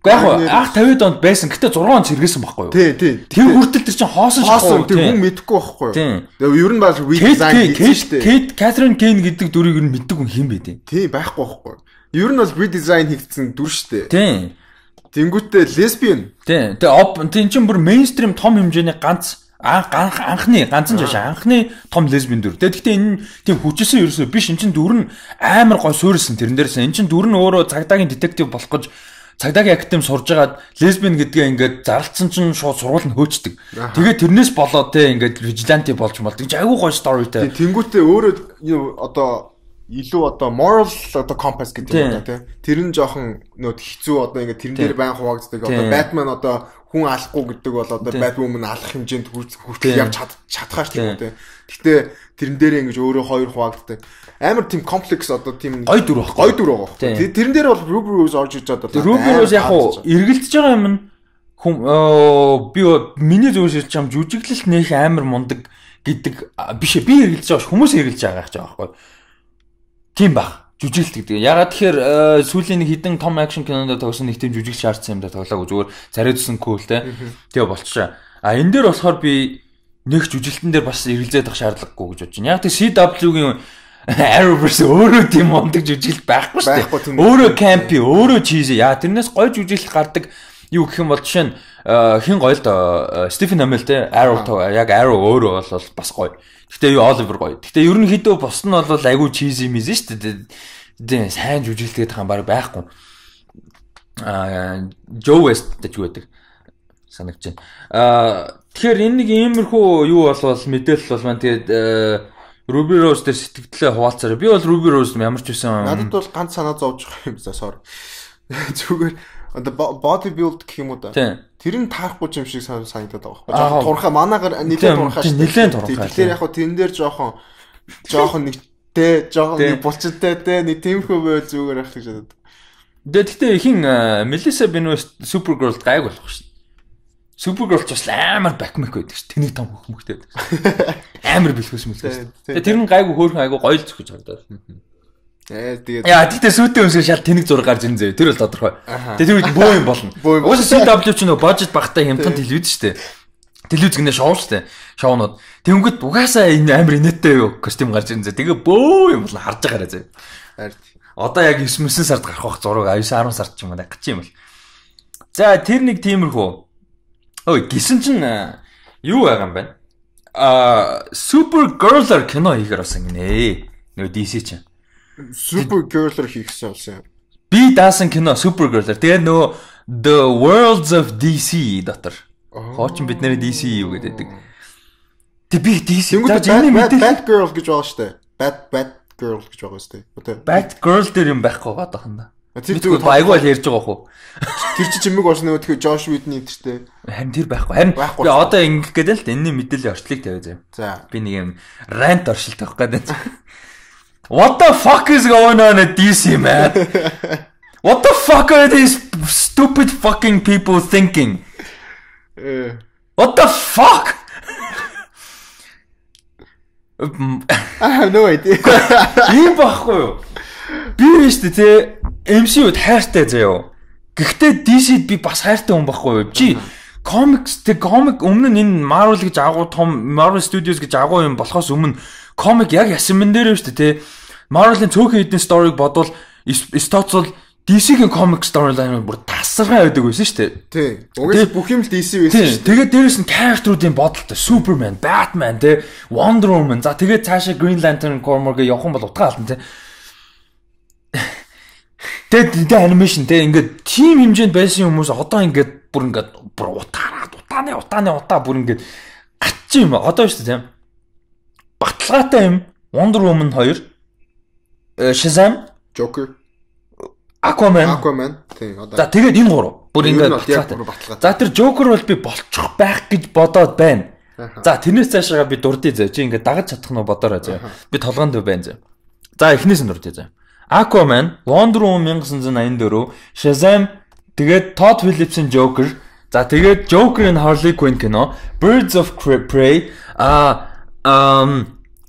Гэхдээ яг ах 50-д онд байсан. Гэтэ 6 он зэрэгсэн байхгүй юу? Тий, тий. Тэр хүртэл тэр чинь хоосон шүү. Хоосон тэр хүн мэдэхгүй байхгүй юу? Тэгээ ер нь бас weak design гэж шүү дээ. Kate Catherine Kane гэдэг дүрийг нь мэддэг хүн хэн бэ тий? Тий, байхгүй байхгүй юу? Ер нь бол redesign хийгдсэн дүр шүү дээ. Тий. Тэнгүүтээ lesbian. Тий. Тэгээ об тэн чинь бүр mainstream том хэмжээний ганц анх анхны ганцхан жааш анхны том лесбин дүр. Тэгэхдээ энэ нь тийм хүчсэн ерөөсөө биш. Энд чинь дүр нь амар гой суурьсан тэрэн дээрсэн. Энд чинь дүр нь өөрөө цагдаагийн детектив болох гэж цагдаагийн актем суржгаад лесбин гэдгээ ингээд зарлцсан чинь шууд сургууль нь хөөцдөг. Тэгээд тэрнээс болоод те ингээд вижланти болж малдаг. Айгүй гой сторитэй. Тэнгүүтээ өөрөө одоо илүү одоо moral одоо compass гэдэг юм да тий. Тэр нь жоохон нөт хэцүү одоо ингээд тэрэн дээр байн хуваагддаг одоо Batman одоо хүн алахгүй гэдэг бол одоо байдгүй өмнө алах хэмжээнд хүртэл явж чадхаар тийм үү. Гэхдээ тэрэн дээр ингэж өөрөө хоёр хуваагддаг. Амар тийм комплекс одоо тийм гой дүр баг. Гой дүр байгаа. Тэрэн дээр бол Ruby Rose орж иж одоо Ruby Rose яг уу эргэлдэж байгаа юм нь хүм би миний зөв шилж чам жүжиглэлт нэх амар мундаг гэдэг биш би эргэлдэж байгаа хүмүүс эргэлдэж байгаа гэж байгаа байхгүй. Тийм баг жүжиглэлт гэдэг. Ягаад тэгэхээр э, сүүлийн нэг хідэн том акшн кинонд тогсон нэг тийм жүжиглэл шаардсан юм да тоглоагүй зүгээр царай төсөн күүлтэй. Тэгээ болчихоо. А энэ дээр болохоор би нэг жүжиглэлтэн дээр бас эргэлзээдэх шаардлагагүй гэж бодож байна. Яг тийм CW-гийн Arrowverse өөрөө тийм ундаг жүжиглэлт байхгүй шүү дээ. Өөрөө campy, өөрөө cheesy. Яа тэрнээс гоё жүжиглэлт гардаг юу гэх юм бол жишээ нь Э, хин гоё л доо Стефен э, Хамил те Arrow тав яг Arrow өөрөө бол бас гоё. Гэхдээ юу Оливер гоё. Гэхдээ ерөнхийдөө бос нь бол айгүй cheesy мизэн шүү дээ. Тэ сайн жүжиглдэг хаан баг байхгүй. Аа э, Joe West гэж байдаг санагдаж байна. Аа тэгэхээр энэ нэг иймэрхүү юу болвол мэдээлэл бол маань тэгээд Ruby Rose дээр сэтгэлдээ хуваалцаараа. Би бол Ruby Rose ямар ч үсэн надад бол ганц санаа зовж байгаа юм байна. Sorry. Зүгээр одоо body build гэх юм уу да. Тэр нь таарахгүй юм шиг санагдаад байгаа байхгүй. Турхаа манаагаар нэлээд турхаа шүү. Нэлээд турхаа. Тэгэхээр яг хөө тэрэн дээр жоохон жоохон нэг тэ жоохон нэг булчтай тэ нэг тиймхүү байвал зүгээр ах гэж бодод. Гэтэ хин э, Melissa Benoist Supergirl-д гайг болох шин. Supergirl ч бас амар бакмик байдаг ш. Тэний том хөхмөхтэй байдаг. Амар бэлхүүс мэлхүүс. Тэр нь гайгүй хөөрхөн айгүй гоё л зүгэж харагдаад. Яа э, тэгээд Яа тэгтээ сүйтэй юмсээ шал тэнэг зураг гарч ирэн зөө. Тэр бол тодорхой. Тэгээд тэр үед бөө юм болно. Уусаа CW ч нөө бажет багтай хямдхан телевиз штэ. Телевиз гинэ шоу штэ. Шоунууд. Тэнгүүд угаасаа энэ амар инээтэй юу костюм гарч ирэн зөө. Тэгээ бөө юм болно харж байгаараа зөө. Одоо яг 9 9 сард гарах бах зураг 9 10 сард ч юм уу гач юм бол. За тэр нэг тиймэрхүү. Ой гисэн чинь э, юу байгаа юм бэ? Аа Supergirl кино хийхэр басан гинэ. Нөгөө DC чинь. Supergirl-ор хийхсэн болсон юм. Би даасан кино Supergirl-ор. Тэгээ нөө The Worlds of DC дотор. Хооч бид нэр DC юу гэдэг. Тэг би DC. Batgirl гэж байгаа штэ. Bat Batgirl гэж байгаа штэ. Batgirl дээр юм байхгүй гадаахна. Тэр зүгээр айгүй л ярьж байгаа хөө. Тэр чинь чимэг орсны өдөх Джош Видний интертэй. Харин тэр байхгүй. Харин би одоо ингэх гэдэг л энэний мэдээллийн орчлыг тавиа заяа. За. Би нэг юм рант оршилт авах гэдэг. What the fuck is going on at DC, man? What the fuck are these stupid fucking people thinking? Uh. What the fuck? I have no idea. Ийм багхгүй юу? Би биш үү те MCU-д хайртай заяо. Гэхдээ DC-д би бас хайртай хүн багхгүй юу? Чи комикс те комик өмнө нь энэ Marvel гэж агуу том Marvel Studios гэж агуу юм болохоос өмнө комик яг ясан мэн дээр нь шүү дээ те. Marvel-ийн цөөхөн хитэн сториг бодвол Stotts бол DC-ийн comic storyline бүр тасархай байдаг байсан шүү дээ. Тий. Угаас бүх юм л DC байсан шүү дээ. Тэгээд дээрэс нь character-уудын бодолтой Superman, Batman, тэ Wonder Woman. За тэгээд цаашаа Green Lantern, Cormorant явах юм бол утга алдна тэ. Тэгээд тэ animation тэ ингээд team хэмжээнд байсан хүмүүс одоо ингээд бүр ингээд бүр утаараад утааны утааны утаа бүр ингээд гатчих юм. Одоо шүү дээ баталгаатай юм. Wonder Woman 2, э, Shazam, Joker, Aquaman. Aquaman тийм одоо. За тэгээд энэ гурав. Бүр ингээд баталгаатай. За тэр Joker бол би болчих байх гэж бодоод байна. За тэрнээс цаашаа би дурдъя зөө. Чи ингээд дагаж чадах нь бодорой зөө. Би толгоонд байна зөө. За эхнээс нь дурдъя зөө. Aquaman, Wonder Woman 1984, Shazam, тэгээд Todd Phillips-ийн Joker. За тэгээд Joker-ийн Harley Quinn кино, Birds of Prey, аа um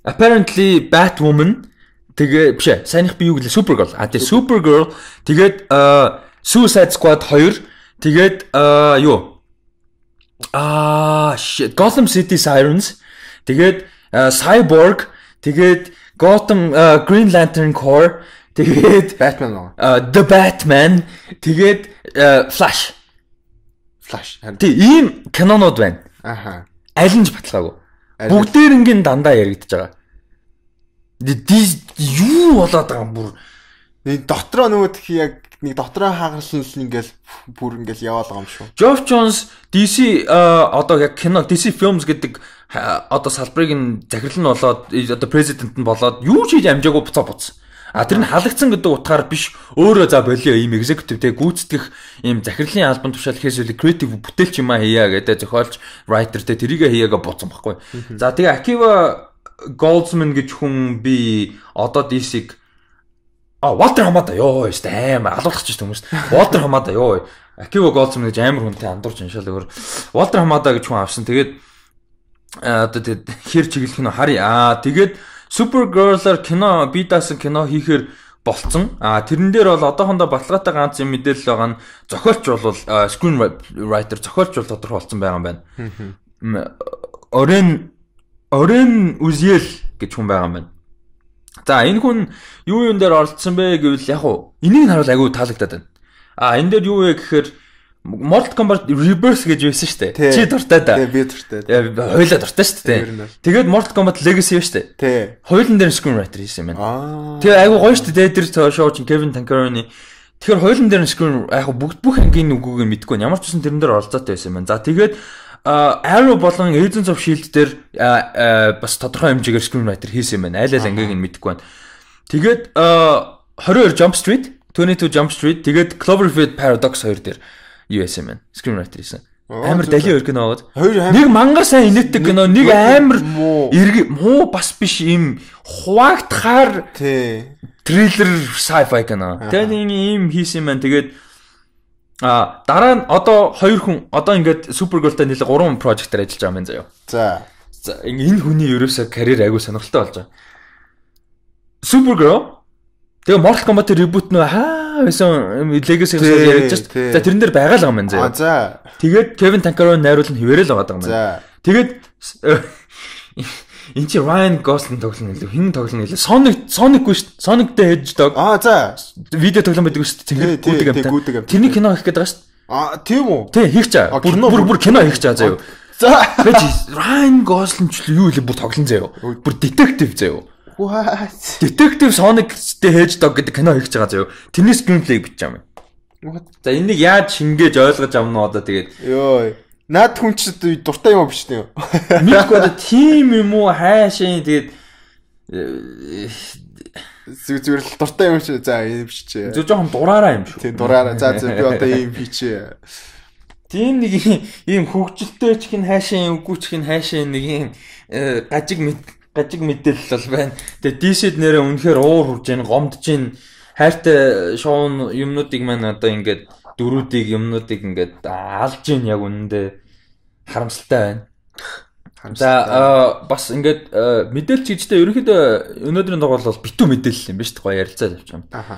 apparently Batwoman тэгээ биш ээ сайнх би юу гэлээ Supergirl. А тэгээ Supergirl тэгээд Suicide Squad 2 тэгээд юу аа Gotham City Sirens тэгээд Cyborg тэгээд Gotham Green Lantern Corps тэгээд Batman аа The Batman тэгээд Flash Flash. Тэг ийм кинонууд байна. Аха. Аль нь ч баталгаагүй. Бүгдээрнгийн дандаа яригдчихэж байгаа. Юу болоод байгаа юм бүр дотроо нөгөө тх яг нэг дотроо хагалсан л ингээл бүр ингээл яваал байгаа юм шүү. Geoff Jones DC одоо яг кино DC Films гэдэг одоо салбарыг нь захирал нь болоод одоо президент нь болоод юу ч хийж амжаагүй буцаа буцаа. А тэр нь халагдсан гэдэг утгаар биш өөрөө за болио ийм executive тэг гүйцэтгэх ийм захирлын албан тушаал хийсэл creative бүтээлч юм а хийя гэдэг зохиолч writer тэ тэрийг хийяга буцсан байхгүй. За тэгээ Akiva Goldsman гэж хүн би одоо DC-г А Walter Hamada ёо ёстой аймаа алуулах ч юм хүмүүс. Walter Hamada ёо. Akiva Goldsman гэж амар хүнтэй андуурч иншаал өөр. Walter Hamada гэж хүн авсан. Тэгээд одоо тэр хэр чиглэх нь харъя. Аа тэгээд Supergirl-аар кино би даасан кино хийхээр болцсон. А тэрэн дээр бол одоохондоо баталгаатай ганц юм мэдээлэл байгаа нь зохиолч бол screen writer зохиолч бол тодорхой болсон байгаа юм байна. Орен Орен Үзиэл гэж хүн байгаа юм байна. За энэ хүн юу юун дээр оролцсон бэ гэвэл яг уу энийг харуул агүй таалагдаад байна. А энэ дээр юу вэ гэхээр Mortal Kombat Reverse гэж байсан шүү дээ. Чи дуртай да. Тий, би дуртай. Хойлоо дуртай шүү дээ. Тэгээд Mortal Kombat Legacy ба шүү дээ. Тий. Хойлон дээр screenwriter хийсэн юм байна. Тэгээ айгу гоё шүү дээ. Тэр шоуч Kevin Tancarone. Тэгэхээр хойлон дээр screen яг бүгд бүх ангийн үгүүг нь мэдгүй. Ямар ч үсэн тэрэн дээр оролцоотой байсан юм байна. За тэгээд Arrow болон Agents of Shield дээр бас тодорхой хэмжээгээр screenwriter хийсэн юм байна. Айл ал ангийг нь мэдгүй байна. Тэгээд 22 Jump Street, 22 Jump Street, тэгээд Cloverfield Paradox хоёр дээр USM байна. Screenwriter гэсэн. Амар дали өөр кино аваад. Нэг мангар сайн инээдэг кино, нэг амар эргэ муу бас биш им хуваагдахаар трейлер sci-fi кино. Тэгээд ийм хийсэн юм байна. Тэгээд А дараа нь одоо хоёр хүн одоо ингээд Supergirl-тай нийлээ гурван прожектээр ажиллаж байгаа юм заяа. За. За энэ хүний ерөөсөө карьер аягүй сонирхолтой болж байгаа. Supergirl Тэгээ Mortal Kombat reboot нөө хаа байсан Legacy-г яриад just. За тэрэн дээр байгаа л юм байна заяа. За. Тэгээд Kevin Tankeroo найруулна хിവэрэл байгаа юм байна. За. Тэгээд эн чи Ryan Gosling тоглоно илүү хин тоглоно илүү Sonic Sonicгүй шүү дээ Sonicтэй Hedgehog аа за видео тоглоом байдаг шүү дээ цэнгэр гүдэг амтай тэрний кино хийх гээд байгаа шүү дээ аа тийм үү тий хийх чаа бүр бүр кино хийх чаа заяа За тэгэж Ryan Gosling ч юу илүү бүр тоглон заяа бүр detective заяа What? Detective Sonic-тэй Hedge Dog гэдэг кино хийж байгаа заяо. Тэрний скринплей бичиж байгаа юм. За энийг яаж шингээж ойлгож авна одоо тэгээд. Йоо. Наад хүн ч дуртай юм биш тийм. Мэдгүй одоо тийм юм уу хайшаа тэгээд зүг зүгээр л дуртай юм шиг за юм бичээ. Зүг жоохон дураараа юм шүү. Тийм дураараа. За зөв би одоо ийм хийчээ. Тийм нэг ийм хөвгөлтэй ч гин хайшаа юм үгүй ч гин хайшаа нэг ийм э, гажиг мэд гажиг мэдээлэл бол байна. Тэгээ дишэд нэрээ үнэхээр уур хурж ийн гомдж ийн хайртай шоун юмнуудыг маань одоо ингээд дөрүүдийг юмнуудыг ингээд алж ийн яг үнэндээ харамсалтай байна. За бас ингээд мэдээлч гэжтэй ерөнхийдөө өнөөдрийн дугаар бол битүү мэдээлэл юм ба шүү дээ. Гоё ярилцаад явчихсан. Аха.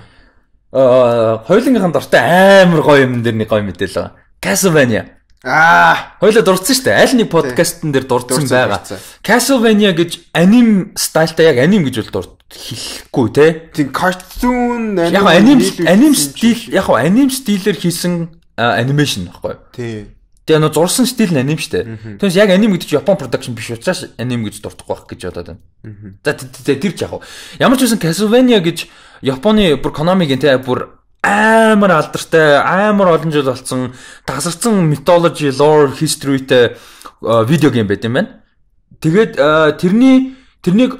Аа хоёлынгийн хамт ортой амар гоё юм дээр нэг гоё мэдээлэл байгаа. Castlevania Аа, хоёлаа дурдсан шүү дээ. Аль нэг подкастн дээр дурдсан байгаа. Castlevania гэж аним стайлтай яг аним гэж бол дурд хэлэхгүй те. Тийм cartoon аним. Яг аним аним стил яг аним стилээр хийсэн анимашн баггүй. Тий. Тэгээ нөө зурсан стил нь аним шүү дээ. Тэгээс яг аним гэдэг чинь Япон production биш учраас аним гэж дурдахгүй байх гэж бодоод байна. За тэр ч яг. Ямар ч үсэн Castlevania гэж Японы бүр Konami-гийн те бүр амар алдартай, амар олон жил болсон тасарсан mythology, lore, historyтэй э, видео гейм байт юм байна. Тэгээд э, тэрний тэрнийг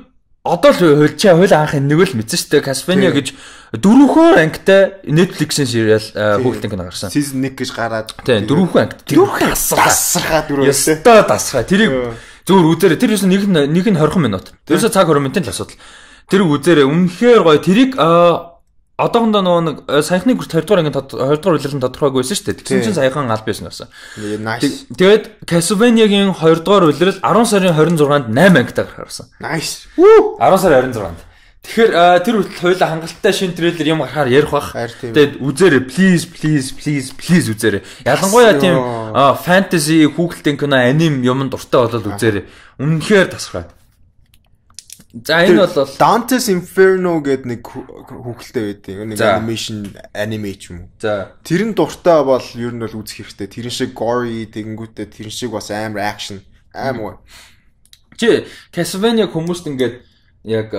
одоо л хуульчаа хууль анх нэг л мэдсэн шүү дээ. Castlevania гэж дөрөвхөн ангитай Netflix-ийн serial э, хүүхдийн кино гарсан. Season 1 гэж гараад. Тийм, дөрөвхөн анги. Дөрөвхөн асархаа дөрөвхөн. Ёстой тасгаа. Тэрийг зөөр үзээрэй. Тэр юусэн нэг нь нэг нь 20 минут. Тэрээс цаг 20 минутын л асуудал. Тэр үзээрэй. Үнэхээр гоё. Тэрийг аа одоохондоо нөгөө нэг э, саяхны 20 дугаар ангийн 20 дугаар үйлрэлэн тодорхойгүй байсан шүү дээ. Тэгсэн чинь саяхан аль байсан гэсэн. Тэгээд Castlevania-гийн 2 дугаар үйлрэл 10 сарын 26-нд 8 ангитай гарах харсан. Nice. 10 сарын 26-нд. Тэгэхээр э, тэр хүртэл хоёул хангалттай шинэ трейлер юм гарахаар ярих бах. Тэгээд үзээрэй. Please, please, please, please үзээрэй. Ялангуяа тийм fantasy, хүүхэлдэйн кино, аним юм дуртай болол үзээрэй. Үнэхээр тасархаад. За энэ бол Dante's Inferno гэдэг нэг хүүхэлтэй байдیں۔ Нэг animation anime ч юм уу. За. Тэр нь дуртай бол ер нь бол үзэх хэрэгтэй. Тэрэн шиг gory тэгэнгүүтээ тэрэн шиг бас амар action амар. Чи Castlevania хүмүүст ингээд яг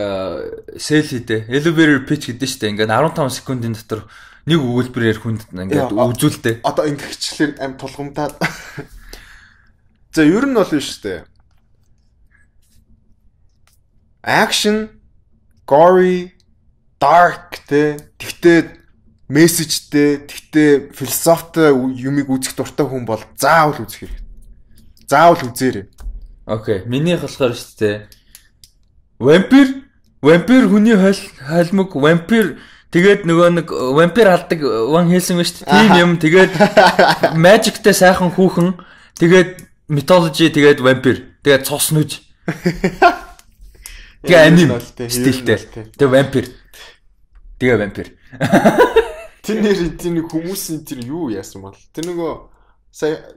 сел хийдэ. Elevator pitch гэдэг штэ. Ингээд 15 секундын дотор нэг өгүүлбэр ярих хүнд ингээд үзүүлдэ. Одоо ингээд хичлэр амар тулгамдаад. За ер нь бол нь штэ action gory dark тэ тэгтээ мессежтэй тэгтээ философитой юмыг үзэх дуртай хүн бол заавал үзэх хэрэгтэй. Заавал үзээрэй. Окей. Минийх болохоор шүү дээ. Вампир вампир хүний хайлмаг вампир тэгээд нөгөө нэг вампир алдаг ван хэлсэн ба шүү дээ. Тийм юм тэгээд мажиктэй сайхан хүүхэн тэгээд митологи тэгээд вампир тэгээд цус нүж Тэгээ аним стилтэй. Тэгээ вампир. Тэгээ вампир. Тэр нэр тэр нэг хүмүүсийн тэр юу яасан бол тэр нөгөө сая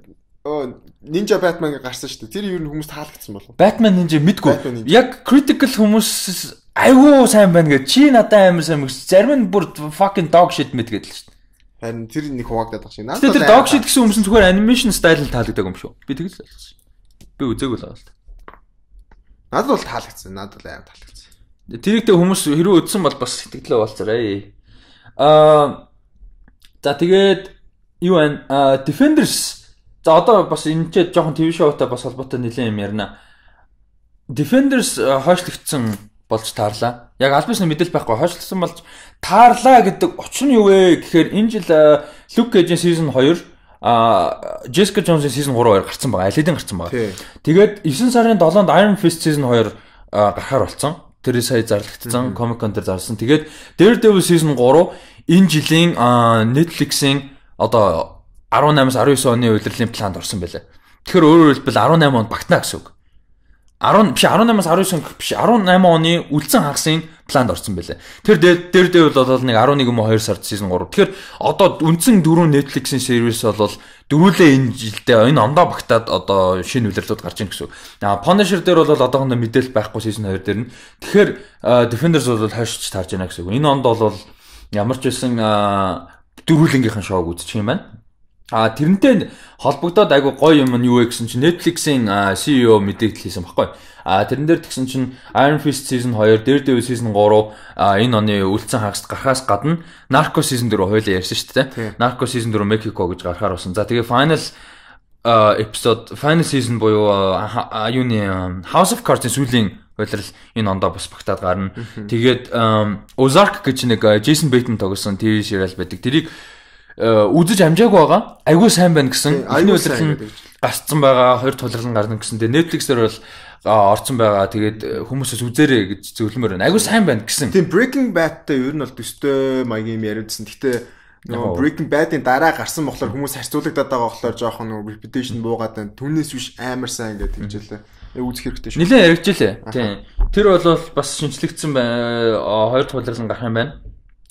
Ninja Batman гарсан шүү дээ. Тэр юу хүмүүс таалагдсан болов. Batman Ninja мэдгүй. Яг critical хүмүүс айгүй сайн байна гэж чи надад амар сайн мэгс. Зарим нь бүр fucking dog shit мэд гэдэл шүү дээ. Харин тэр нэг хуваагдаад багш. Надад тэр dog shit гэсэн хүмүүс зүгээр animation style таалагдаагүй юм шүү. Би тэгэл ойлгосон. Би үзээгүй л байна. Надад бол таалагдсан. Надад бол амар таалагдсан. Тэрийг тэг хүмүүс хэрүү өдсөн бол бас сэтгэлээ болцорой. Аа за тэгээд юу аа Defenders за одоо бас энэ ч жоохон TV show-тай бас холбоотой нэлээд юм ярина. Defenders э, хойшлогдсон болж таарлаа. Яг аль бишний мэдээлэл байхгүй хойшлогдсон болж таарлаа гэдэг учир нь юу вэ гэхээр энэ жил э, Luke Cage season 2 а Jessica Jones-ийн season 3-2 гарсан байгаа. Аль хэдийн гарсан байгаа. Тэгээд 9 сарын 7-нд Iron Fist season 2 гарахаар болсон. Тэр сая зарлагдсан, Comic Con дээр зарсан. Тэгээд Daredevil season 3 энэ жилийн Netflix-ийн одоо 18-аас 19 оны удирлын планд орсон байлаа. Тэгэхээр өөрөөр хэлбэл 18 онд багтана гэсэн үг. 10 биш 18-аас 19 биш 18 оны үлдсэн хагасын планд орсон байлаа. Тэр дээр дээр бол нэг 11 юм уу 2 сард season 3. Тэгэхээр одоо үндсэн дөрөв Netflix-ийн сервис бол дөрвөлээ энэ жилдээ энэ ондоо багтаад одоо шинэ үйлрэлүүд гарч ийн гэсэн. Аа Punisher дээр бол одоохондоо мэдээлэл байхгүй season 2 дээр нь. Тэгэхээр Defenders бол хойшч таарж байна гэсэн. Энэ онд бол ямар ч байсан дөрвөлнгийнхэн шоуг үзчих юм байна. А тэрнтэй холбогдоод айгу гоё юм нь юу вэ гэсэн чинь Netflix-ийн CEO мэдээлэл хийсэн баггүй. А тэрэн дээр тэгсэн чинь Iron Fist Season 2, Daredevil Season 3 энэ оны үлдсэн хагаст гарахаас гадна Narco Season 4 хоёлаа ярьсан шүү дээ. Narco Season 4 Mexico гэж гарахаар болсон. За тэгээ final episode final season буюу юуны House of Cards-ийн сүүлийн хуйлал энэ ондоо бас багтаад гарна. Тэгээд Ozark гэж нэг Jason Bateman тогсон TV serial байдаг. Тэрийг Э, үзэж амжаагүй байгаа. Айгүй сайн байна гэсэн. Эхний өдрөх нь гарцсан байгаа. Хоёр тулрал нь гарна гэсэн. Тэгээ Netflix-ээр бол орцсон байгаа. Тэгээд э, хүмүүсээс үзээрэй гэж зөвлөмөр байна. Айгүй сайн байна гэсэн. Тийм Breaking Bad-тай ер нь бол төстэй маягийн юм яриадсан. Гэхдээ нөгөө Breaking Bad-ийн дараа гарсан болохоор хүмүүс харьцуулагдаад байгаа болохоор жоохон нөгөө reputation буугаад байна. Түүнээс биш амар сайн ингээд хэлжээ. Э, үзэх хэрэгтэй шүү. Нилээ яригчлээ. Тийм. Тэр бол бас шинчлэгдсэн байна. Хоёр тулрал нь гарах юм байна.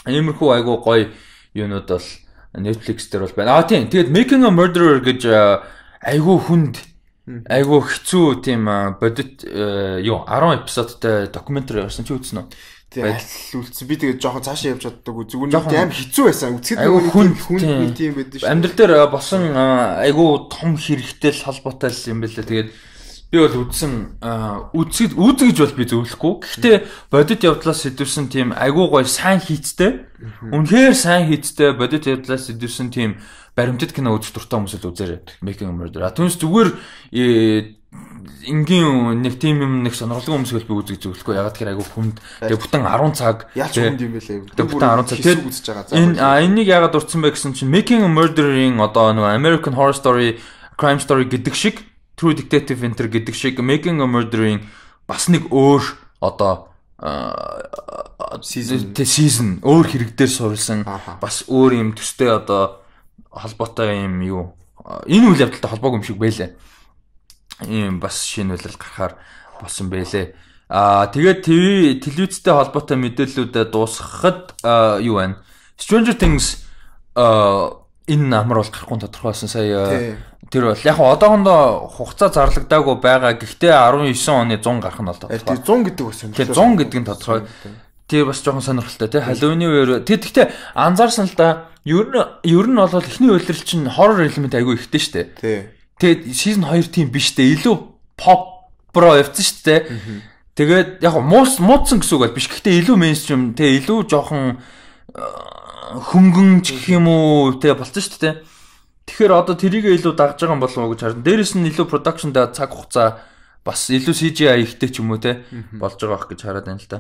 Иймэрхүү айгүй гоё юунууд бол Netflix дээр бол байна. Аа тийм. Тэгээд Making a Murderer гэж э, айгүй хүнд айгүй хэцүү тийм э, бодит э, юу 10 эпизодтай докюментари гарсан чи үзсэн үү? Тийм аль үлдсэн. Би тэгээд жоохон цаашаа явж чаддаггүй. Зүгээр нэг аим хэцүү байсан. Үцгэд нөгөө хүн хүн тийм байдсан шүү. Амьдрал дээр болсон айгүй том хэрэгтэй л холбоотой л юм байна лээ. Тэгээд би бол үдсэн үзэд үзэ гэж бол би зөвлөхгүй. Гэхдээ бодит явдлаас сэдвсэн тийм агүй гоё сайн хийцтэй. Үнэхээр сайн хийцтэй бодит явдлаас сэдвсэн тийм баримтат кино үзэх дуртай хүмүүс л үзээрэй. Making a Murderer. Түнс зүгээр ингийн э, нэг тийм юм нэг сонирхолтой хүмүүс хэл би үзэж зөвлөхгүй ягаад гэхээр айгүй хүнд тэгээ бүтэн 10 цаг ялч хүнд юм байлээ тэгээ бүтэн 10 цаг тэгээ үзэж байгаа заа энэ а энийг ягаад дурдсан бэ гэсэн чинь Making a Murderer-ийн одоо нөгөө American Horror Story Crime Story гэдэг шиг True Detective Enter гэдэг шиг Making a Murder-ийн бас нэг өөр одоо season season өөр хэрэг дээр суурилсан бас өөр юм төстэй одоо холбоотой юм юу энэ үйл явдалтай холбоогүй юм шиг байлаа. Ийм бас шинэ үйлдэл гарахаар болсон байлээ. Аа тэгээд телевиз телевизтэй холбоотой мэдээллүүдэд дуусгахад юу байна? Stranger Things энэ амар бол гарахгүй тодорхойлсон сая Тэр бол яг одоохондоо хугацаа зарлагдаагүй байгаа. Гэхдээ 19 оны 100 гарах нь бол тодорхой. Тэр 100 гэдэг бас юм. Тэгээ 100 гэдэг нь тодорхой. Тэр бас жоохон сонирхолтой тий. Halloween үеэр тэг гэхдээ анзаарсан л да ер нь ер нь бол эхний үйлрэл чинь horror element айгүй ихтэй штэ. Тий. Тэгээд season 2 тийм биш штэ. Илүү pop бро явцсан штэ. Тэгээд яг муус муудсан гэсүг бол биш. Гэхдээ илүү mainstream тий илүү жоохон э, хөнгөн ч гэх юм уу тий болцсон штэ тий Тэгэхээр одоо тэрийг илүү дагж байгаа юм болов уу гэж харна. Дээрэс нь илүү production дээр цаг хугацаа бас илүү CGI ихтэй ч юм уу те болж байгаа бах гэж хараад байна л да.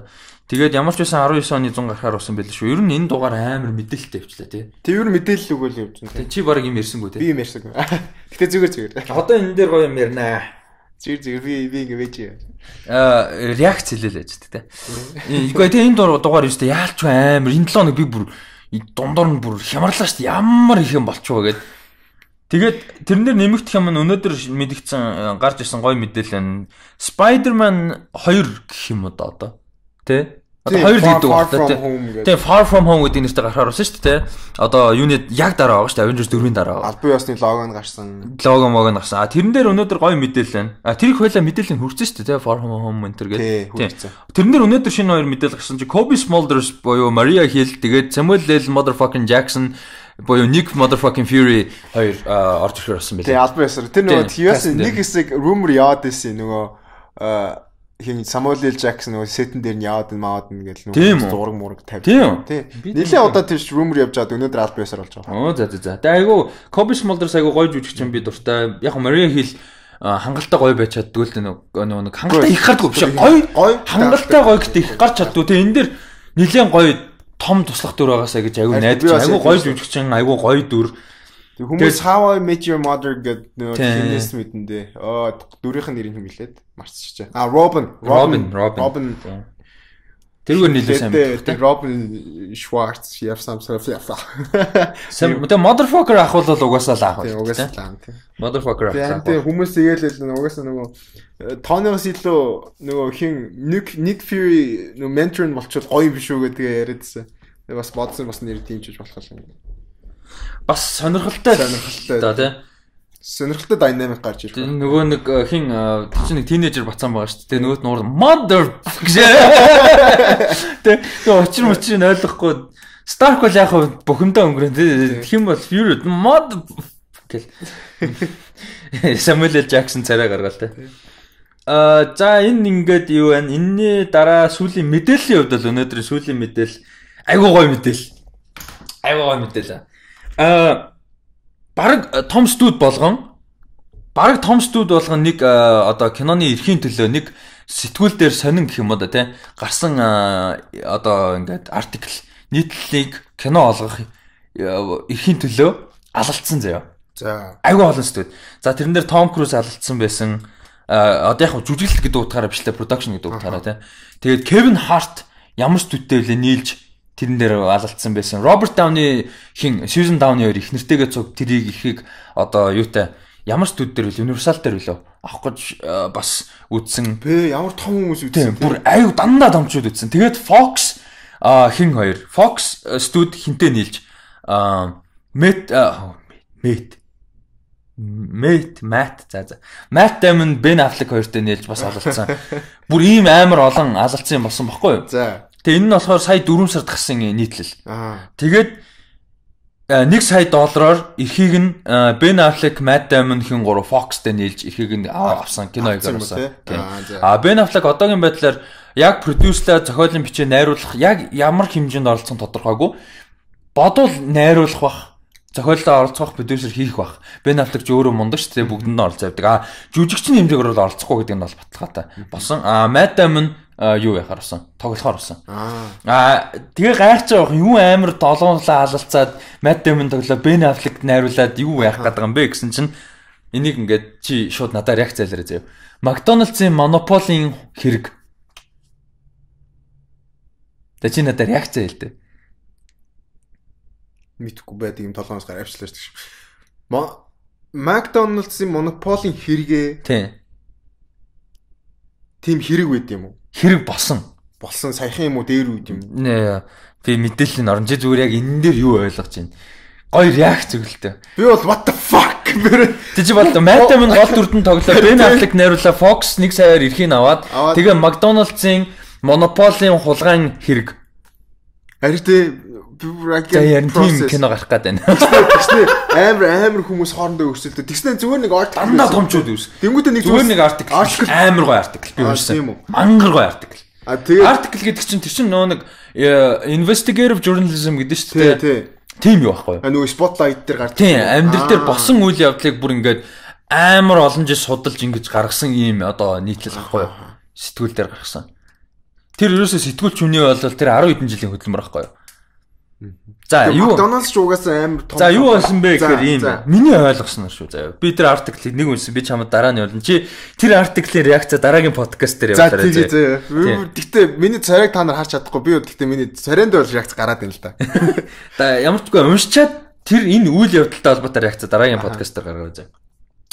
Тэгээд ямар ч байсан 19 оны 100 гарахаар усан байл шүү. Ер нь энэ дугаар амар мэдээлэлтэй явчлаа те. Тэг ер нь мэдээлэл өгөөл явж байна. Чи баг юм ярьсангүй те. Би юм ярьсан. Гэтэ зүгээр зүгээр. Одоо энэ дээр гоё юм ярина. Зүгээр зүгээр би би гэвэж. Аа реакц хэлээлээ ч те. Үгүй те энэ дугаар юу ч те яалч амар энэ 7 хоног би бүр дундуур нь бүр хямарлаа шүү. Ямар их юм болчихоо гэдэг Тэгээд тэрнэр нэмэгдэх юм нь өнөөдөр мэдгдсэн э, гарч ирсэн гоё мэдээлэл нь Spider-Man 2 гэх юм уу да одоо. Тэ? Одоо 2 л гэдэг байна тэ. Тэгээ Far From Home гэдэг нэртэй гарахаар байна шүү дээ тэ. Одоо юуны яг дараа байгаа шүү дээ. Avengers 4-ийн дараа байгаа. Албан ёсны лого нь гарсан. Лого мого нь гарсан. А тэрэн дээр өнөөдөр гоё мэдээлэл байна. А тэр их хойлоо мэдээлэл нь хүрсэн шүү дээ тэ. Far From Home энэ төр гэдэг. Тэрэн дээр өнөөдөр шинэ хоёр мэдээлэл гарсан чи Kobe Smulders буюу Maria Hill тэгээд Samuel L. Motherfucking Jackson боёо Nick motherfucking Fury хоёр орж ирэхээр болсон байлээ. Тийм албан ёсоор. Тэр нөгөө TVS-ийн нэг хэсэг rumor яваад байсан нөгөө хин Самуэль Жаксон нөгөө сетэн дээр нь яваад маад нэгэл нөгөө зураг мураг тавьдаг. Тийм. Нилээ удаа тийш rumor явж аваад өнөөдөр албан ёсоор болж байгаа. Оо за за за. Тэгээ айгу Kobe Smulders айгу гоё жүжигч юм би дуртай. Яг Maria Hill хангалттай гоё байж чаддгүй л нөгөө нэг хангалттай их гардгүй биш гоё гоё хангалттай гоё гэдэг их гарч чаддгүй те энэ дээр нилээн гоё том туслах дүр байгаасаа гэж айгүй найдаж айгүй гоё жүжигчин айгүй гоё дүр Тэг хүмүүс How I Met Your Mother гэдэг нөх хинээс мэдэндээ. Аа дүрийнх нь нэрийг хэмлээд марцчихжээ. Аа Robin, Robin, Robin. Тэргээр нэлээд сайн байна. Робин Шварц явсан сарфла. Сэм мөдө motherfucker ах бол угаасаа л ах. Тийм угаасаа л ах. Motherfucker ах. Тийм хүмүүс игээл л угаасаа нөгөө Тониос э, илүү нөгөө хин Nick Nick Fury нөгөө mentor нь болчихвол гоё биш үү гэдгээ яриадсэн. Бас бодсон бас нэр дэмжиж болох юм. Бас сонирхолтой. Сонирхолтой. Одоо тийм сонирхолтой динамик гарч ирэх. Тэр нөгөө нэг э, хин э, чинь нэг тинейжер бацсан байгаа шүү дээ. Нөгөөт нуур mother Тэ нөгөө учир мөчрийг ойлгохгүй Stark бол яг бухимдаа өнгөрөн. Хин бол Fury mod гэл. Samuel L. Jackson царай гаргаал тэ. А э, за энэ ингээд юу вэ? Энэний дараа сүүлийн мэдээллийн хувьд бол өнөөдрийн сүүлийн мэдээл айгуу гоё мэдээл. Айгуу гоё мэдээл. А Бараг э, том студ болгон бараг том студ болгон нэг э, одоо киноны эрхийн төлөө нэг сэтгүүл дээр сонин гэх юм уу да тий гарсан э, одоо ингээд артикл нийтлэлийг кино олгох эрхийн төлөө алалтсан заяа. За. Айгүй олон студ. За тэрэн дээр Том Круз алалтсан байсан. Одоо яг жүжиглэл гэдэг утгаараа бичлээ production гэдэг утгаараа тий. Тэгээд Kevin Hart ямар студтэй вэ нийлж тэрэн дээр алалтсан байсан. Роберт Дауны хин Сьюзен Дауны хоёр их нэртэйгээ цуг тэрийг ихийг одоо юутай ямар ч төд дээр үл универсал дээр үлээ авах гэж э, бас үдсэн. Бэ ямар том хүмүүс үдсэн. Бүр аюу дандаа томчууд үдсэн. Тэгээд Fox э, хин хоёр Fox э, студ хинтээ нийлж Мэт Мэт Мэт Мат за за. Мат Дэмн Бен Аффлек хоёртой нийлж бас алалтсан. Бүр ийм амар олон алалтсан болсон баггүй юу? За. Тэгээ энэ нь болохоор сая 4 сард гарсан э, нийтлэл. Тэгээд э, нэг сая доллараар эрхийг нь Бен Аффлек, Мат Даймон хин 3 Fox-тэй нийлж эрхийг нь авсан кино гаргасан. А Бен Аффлек одоогийн байдлаар яг продюслаа зохиолын бичээ найруулах яг ямар хэмжээнд оролцсон тодорхойгүй. Бодвол найруулах бах зохиолоо оролцох продюсер хийх бах. Бен Аффлек ч өөрөө мундаг шүү дээ бүгдэнд нь оролцоо явдаг. А жүжигч нь хэмжээгээр бол оролцохгүй гэдэг нь бол баталгаатай болсон. А Мат Даймон юу яхаар усан тоглохоор усан аа тэгээ гайхаж байгаа юм амар долоонлаа алалцаад Мат Дэмон тоглоо Бен Аффлект найруулад юу яах гээд байгаа юм бэ гэсэн чинь энийг ингээд чи шууд надад реакц зайлраа заяа Макдоналдсын монополийн хэрэг Тэ чи надад реакц зайл дээ мэдхгүй байд ийм толгоноос гар авчлаа шүү дээ Макдоналдсын монополийн хэрэгээ тийм хэрэг байд юм уу хэрэг болсон. Болсон саяхан юм уу дээр үед юм. Нэ. Би мэдээлэл нь орно. Чи зүгээр яг энэ дээр юу ойлгож байна? Гоё реакц зөвлөлтөө. Би бол what the fuck мөрөө. Тэ чи бол Майта минь гол дүрдэн тоглоо. Бен Аффлек найруулаа Fox нэг саяар эрхийг аваад тэгээ McDonald's-ийн монополийн хулгайн хэрэг. Харин тэ Dragon Process кино гарах гээд байна. Тэгснэ амар амар хүмүүс хоорондоо өрсөлдөө. Тэгснэ зүгээр нэг артикл дандаа томчууд юус. Тэнгүүтээ нэг зүгээр нэг артикл амар гой артикл би уншсан. Мангар гой артикл. А тэгээ артикл гэдэг чинь тэр чинь нөө нэг э, investigative journalism гэдэг шүү дээ. Тий, тий. Тийм юу байхгүй юу? Нөгөө spotlight дээр гардаг. Тийм, амьдрал дээр босон үйл явдлыг бүр ингээд амар олон жил судалж ингэж гаргасан юм одоо нийтлэл байхгүй юу? Сэтгүүл дээр гаргасан. Тэр ерөөсөө сэтгүүлч үний бол тэр 10 хэдэн жилийн хөдөлмөр байхгүй юу? За юу Макдоналдс ч угаасаа амар том. За юу болсон бэ гэхээр ийм. Миний ойлгосноор шүү. За би тэр артиклыг нэг үнсэн би чамд дараа нь явуулна. Чи тэр артиклийн реакца дараагийн подкаст дээр явуулаарай. За тийм. Гэхдээ миний царайг та нар харж чадахгүй. Би гэхдээ миний царайнд бол реакц гараад ийн л да. За ямар ч үгүй уншчаад тэр энэ үйл явдалтай холбоотой реакца дараагийн подкаст дээр гаргаад үзье.